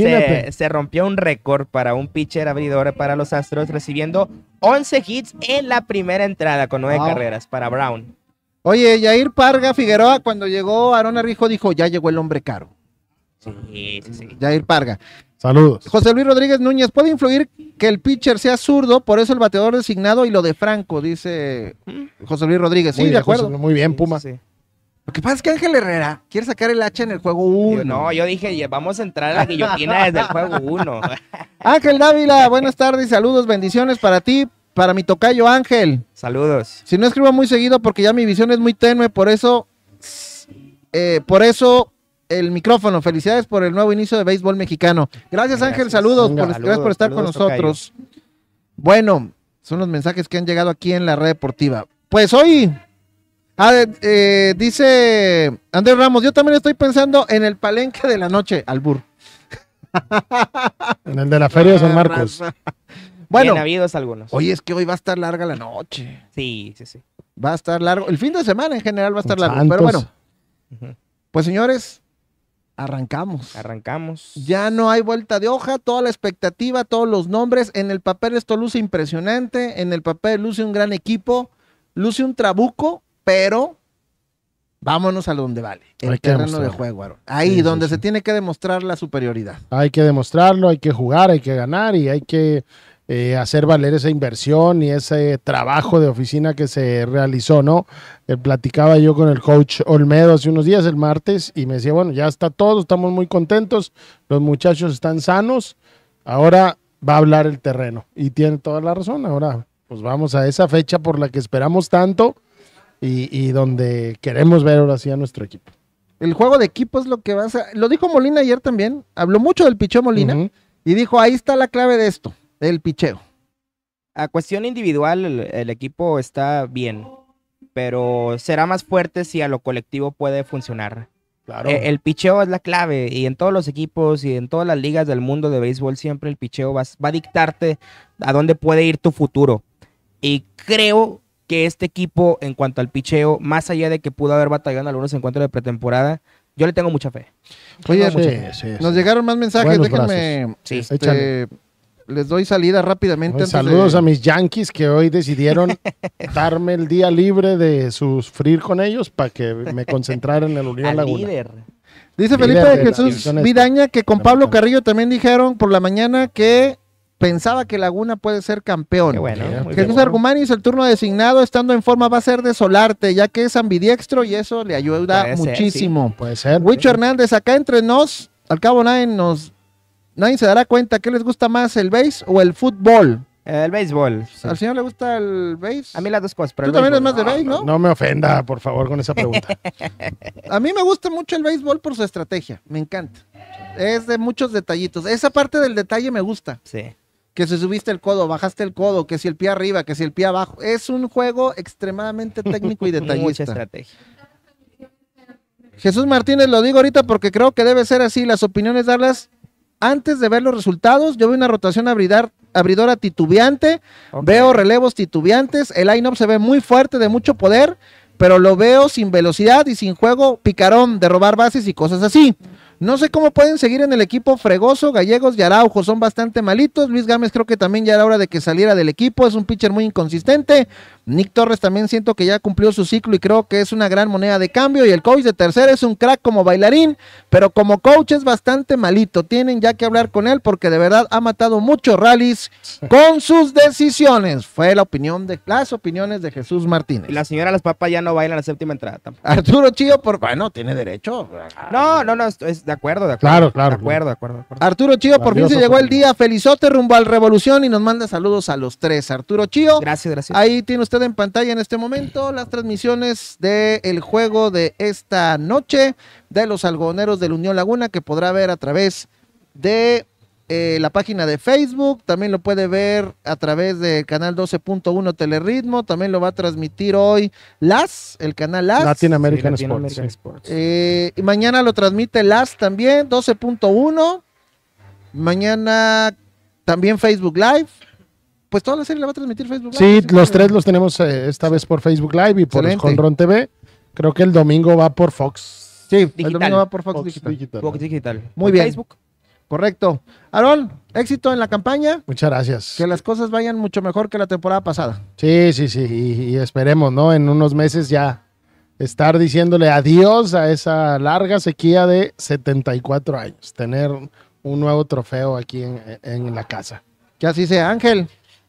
se, rompió un récord para un pitcher abridor para los Astros, recibiendo 11 hits en la primera entrada con nueve carreras para Brown. Oye, Jair Parga Figueroa, cuando llegó Aaron Rijo, dijo: Ya llegó el hombre caro. Sí, sí, sí. Jair Parga. Saludos. José Luis Rodríguez Núñez, ¿puede influir que el pitcher sea zurdo? Por eso el bateador designado y lo de Franco, dice mm. José Luis Rodríguez. Sí, muy de acuerdo. muy bien, Puma. sí. Lo que pasa es que Ángel Herrera quiere sacar el hacha en el juego 1. No, yo dije, vamos a entrar a la guillotina desde el juego 1. Ángel Dávila, buenas tardes, saludos, bendiciones para ti, para mi tocayo Ángel. Saludos. Si no escribo muy seguido porque ya mi visión es muy tenue, por eso, eh, por eso el micrófono. Felicidades por el nuevo inicio de béisbol mexicano. Gracias, Ángel, saludos, por, gracias por estar con nosotros. Bueno, son los mensajes que han llegado aquí en la red deportiva. Pues hoy Ah, eh, eh, dice Andrés Ramos, yo también estoy pensando en el palenque de la noche, Albur. En el de la feria de San ah, Marcos. Bueno, Bien habidos algunos. hoy es que hoy va a estar larga la noche. Sí, sí, sí. Va a estar largo. El fin de semana en general va a estar largo. Pero bueno. Pues señores, arrancamos. Arrancamos. Ya no hay vuelta de hoja, toda la expectativa, todos los nombres. En el papel esto luce impresionante, en el papel luce un gran equipo, luce un trabuco pero vámonos a donde vale, el terreno de juego. Ahí donde se tiene que demostrar la superioridad. Hay que demostrarlo, hay que jugar, hay que ganar y hay que eh, hacer valer esa inversión y ese trabajo de oficina que se realizó, ¿no? Eh, platicaba yo con el coach Olmedo hace unos días, el martes, y me decía, bueno, ya está todo, estamos muy contentos, los muchachos están sanos, ahora va a hablar el terreno. Y tiene toda la razón, ahora pues vamos a esa fecha por la que esperamos tanto y, donde queremos ver ahora sí a nuestro equipo. El juego de equipo es lo que va a... Lo dijo Molina ayer también, habló mucho del picheo Molina y dijo, ahí está la clave de esto, el picheo. A cuestión individual, el, equipo está bien, pero será más fuerte si a lo colectivo puede funcionar. Claro. El, el, picheo es la clave y en todos los equipos y en todas las ligas del mundo de béisbol siempre el picheo va, va a dictarte a dónde puede ir tu futuro. Y creo que este equipo, en cuanto al picheo, más allá de que pudo haber batallado en algunos encuentros de pretemporada, yo le tengo mucha fe. Oye, nos llegaron más mensajes, déjenme. Este, les doy salida rápidamente. saludos a mis Yankees que hoy decidieron darme el día libre de sufrir con ellos para que me concentraran en el Unión Laguna. Dice Felipe Jesús este. Vidaña que con Pablo Carrillo también dijeron por la mañana que pensaba que Laguna puede ser campeón. Qué bueno, Jesús Argumanis, el turno designado, estando en forma va a ser de Solarte, ya que es ambidiextro y eso le ayuda muchísimo. Puede ser. Huicho Hernández, acá entre nos, al cabo nadie nos, nadie se dará cuenta qué les gusta más, el base o el fútbol. El béisbol. ¿Al señor le gusta el béis? A mí las dos cosas. Pero Tú también eres más de béis, ¿no? No me ofenda, por favor, con esa pregunta. a mí me gusta mucho el béisbol por su estrategia. Me encanta. Es de muchos detallitos. Esa parte del detalle me gusta. Sí que si subiste el codo, bajaste el codo, que si el pie arriba, que si el pie abajo. Es un juego extremadamente técnico y detallista. Mucha estrategia. Jesús Martínez, lo digo ahorita porque creo que debe ser así. Las opiniones darlas antes de ver los resultados. Yo veo una rotación abridar, abridora titubeante, veo relevos titubeantes. El line se ve muy fuerte, de mucho poder, pero lo veo sin velocidad y sin juego picarón de robar bases y cosas así. No sé cómo pueden seguir en el equipo fregoso. Gallegos y Araujo son bastante malitos. Luis Gámez creo que también ya era hora de que saliera del equipo. Es un pitcher muy inconsistente. Nick Torres también siento que ya cumplió su ciclo y creo que es una gran moneda de cambio. Y el coach de tercer es un crack como bailarín, pero como coach es bastante malito. Tienen ya que hablar con él porque de verdad ha matado muchos rallies con sus decisiones. Fue la opinión de las opiniones de Jesús Martínez. Y la señora Las Papas ya no baila la séptima entrada tampoco. Arturo Chillo por bueno, tiene derecho. No, no, no, es, de acuerdo, de acuerdo. Claro, claro. De acuerdo, de acuerdo. Arturo Chío, por fin se llegó el día. Felizote rumbo al Revolución y nos manda saludos a los tres. Arturo Chío. Gracias, gracias. Ahí tiene usted en pantalla en este momento las transmisiones del juego de esta noche de los algoneros de la Unión Laguna que podrá ver a través de eh, la página de Facebook, también lo puede ver a través del canal 12.1 Telerritmo, también lo va a transmitir hoy LAS, el canal LAS. Latin American, Sports. Eh, y mañana lo transmite LAS también, 12.1. Mañana también Facebook Live. Pues toda la serie la va a transmitir Facebook Live. Sí, los tres los tenemos eh, esta vez por Facebook Live y por Conron TV. Creo que el domingo va por Fox. Sí, el domingo va por Fox, digital. Fox Digital. Muy bien. Correcto. Aarón, éxito en la campaña. Muchas gracias. Que las cosas vayan mucho mejor que la temporada pasada. Sí, sí, sí. Y, esperemos, ¿no? En unos meses ya estar diciéndole adiós a esa larga sequía de 74 años. Tener un nuevo trofeo aquí en, la casa. Que así sea, Ángel.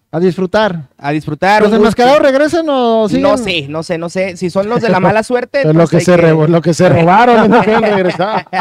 A disfrutar. A disfrutar. ¿Los enmascarados regresan o sí? No sé, no sé, no sé. Si son los de la mala suerte. lo, que se lo que se robaron, no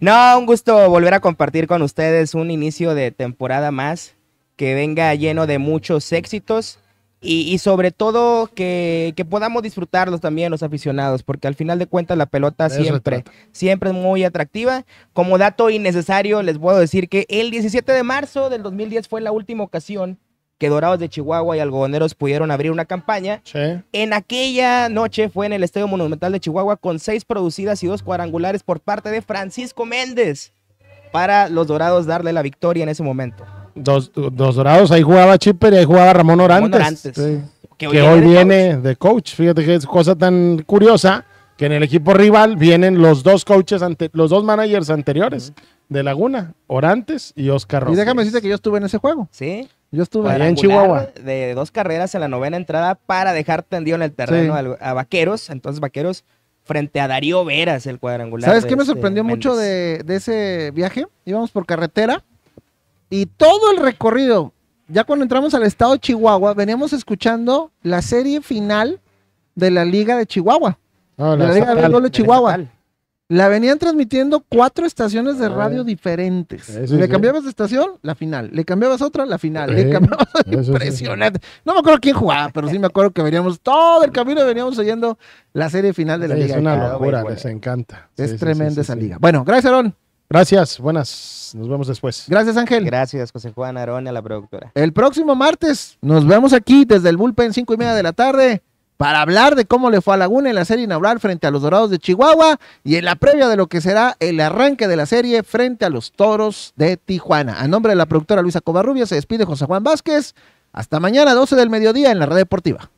No, un gusto volver a compartir con ustedes un inicio de temporada más que venga lleno de muchos éxitos y, sobre todo que, podamos disfrutarlos también los aficionados, porque al final de cuentas la pelota siempre, siempre es muy atractiva. Como dato innecesario, les puedo decir que el 17 de marzo del 2010 fue la última ocasión que Dorados de Chihuahua y Algodoneros pudieron abrir una campaña. Sí. En aquella noche fue en el Estadio Monumental de Chihuahua con seis producidas y dos cuadrangulares por parte de Francisco Méndez para los Dorados darle la victoria en ese momento. Dos, Dorados, ahí jugaba Chipper y ahí jugaba Ramón Orantes. Orantes Que hoy, viene de coach. Fíjate que es cosa tan curiosa que en el equipo rival vienen los dos coaches, ante, los dos managers anteriores. de Laguna, Orantes y Oscar Rojas. Y déjame decirte que yo estuve en ese juego. Sí. Yo estuve allá en Chihuahua. De dos carreras en la novena entrada para dejar tendido en el terreno a, Vaqueros. Entonces, Vaqueros frente a Darío Veras, el cuadrangular. ¿Sabes qué me este sorprendió mucho de, ese viaje? Íbamos por carretera y todo el recorrido, ya cuando entramos al estado de Chihuahua, veníamos escuchando la serie final de la Liga de Chihuahua. la, Liga de Béisbol de Chihuahua. La venían transmitiendo cuatro estaciones de ah. radio diferentes. le cambiabas de estación, la final. Le cambiabas otra, la final. impresionante. No me acuerdo quién jugaba, pero sí me acuerdo que veníamos todo el camino y veníamos oyendo la serie final de la liga. Es una locura, les encanta. Es tremenda esa liga. Bueno, gracias, Aarón, Gracias, buenas. Nos vemos después. Gracias, Ángel. Gracias, José Juan Arón, a la productora. El próximo martes nos vemos aquí desde el bullpen, cinco y media de la tarde para hablar de cómo le fue a Laguna en la serie inaugural frente a los Dorados de Chihuahua y en la previa de lo que será el arranque de la serie frente a los Toros de Tijuana. A nombre de la productora Luisa Covarrubias, se despide José Juan Vázquez. Hasta mañana, 12 del mediodía, en la red deportiva.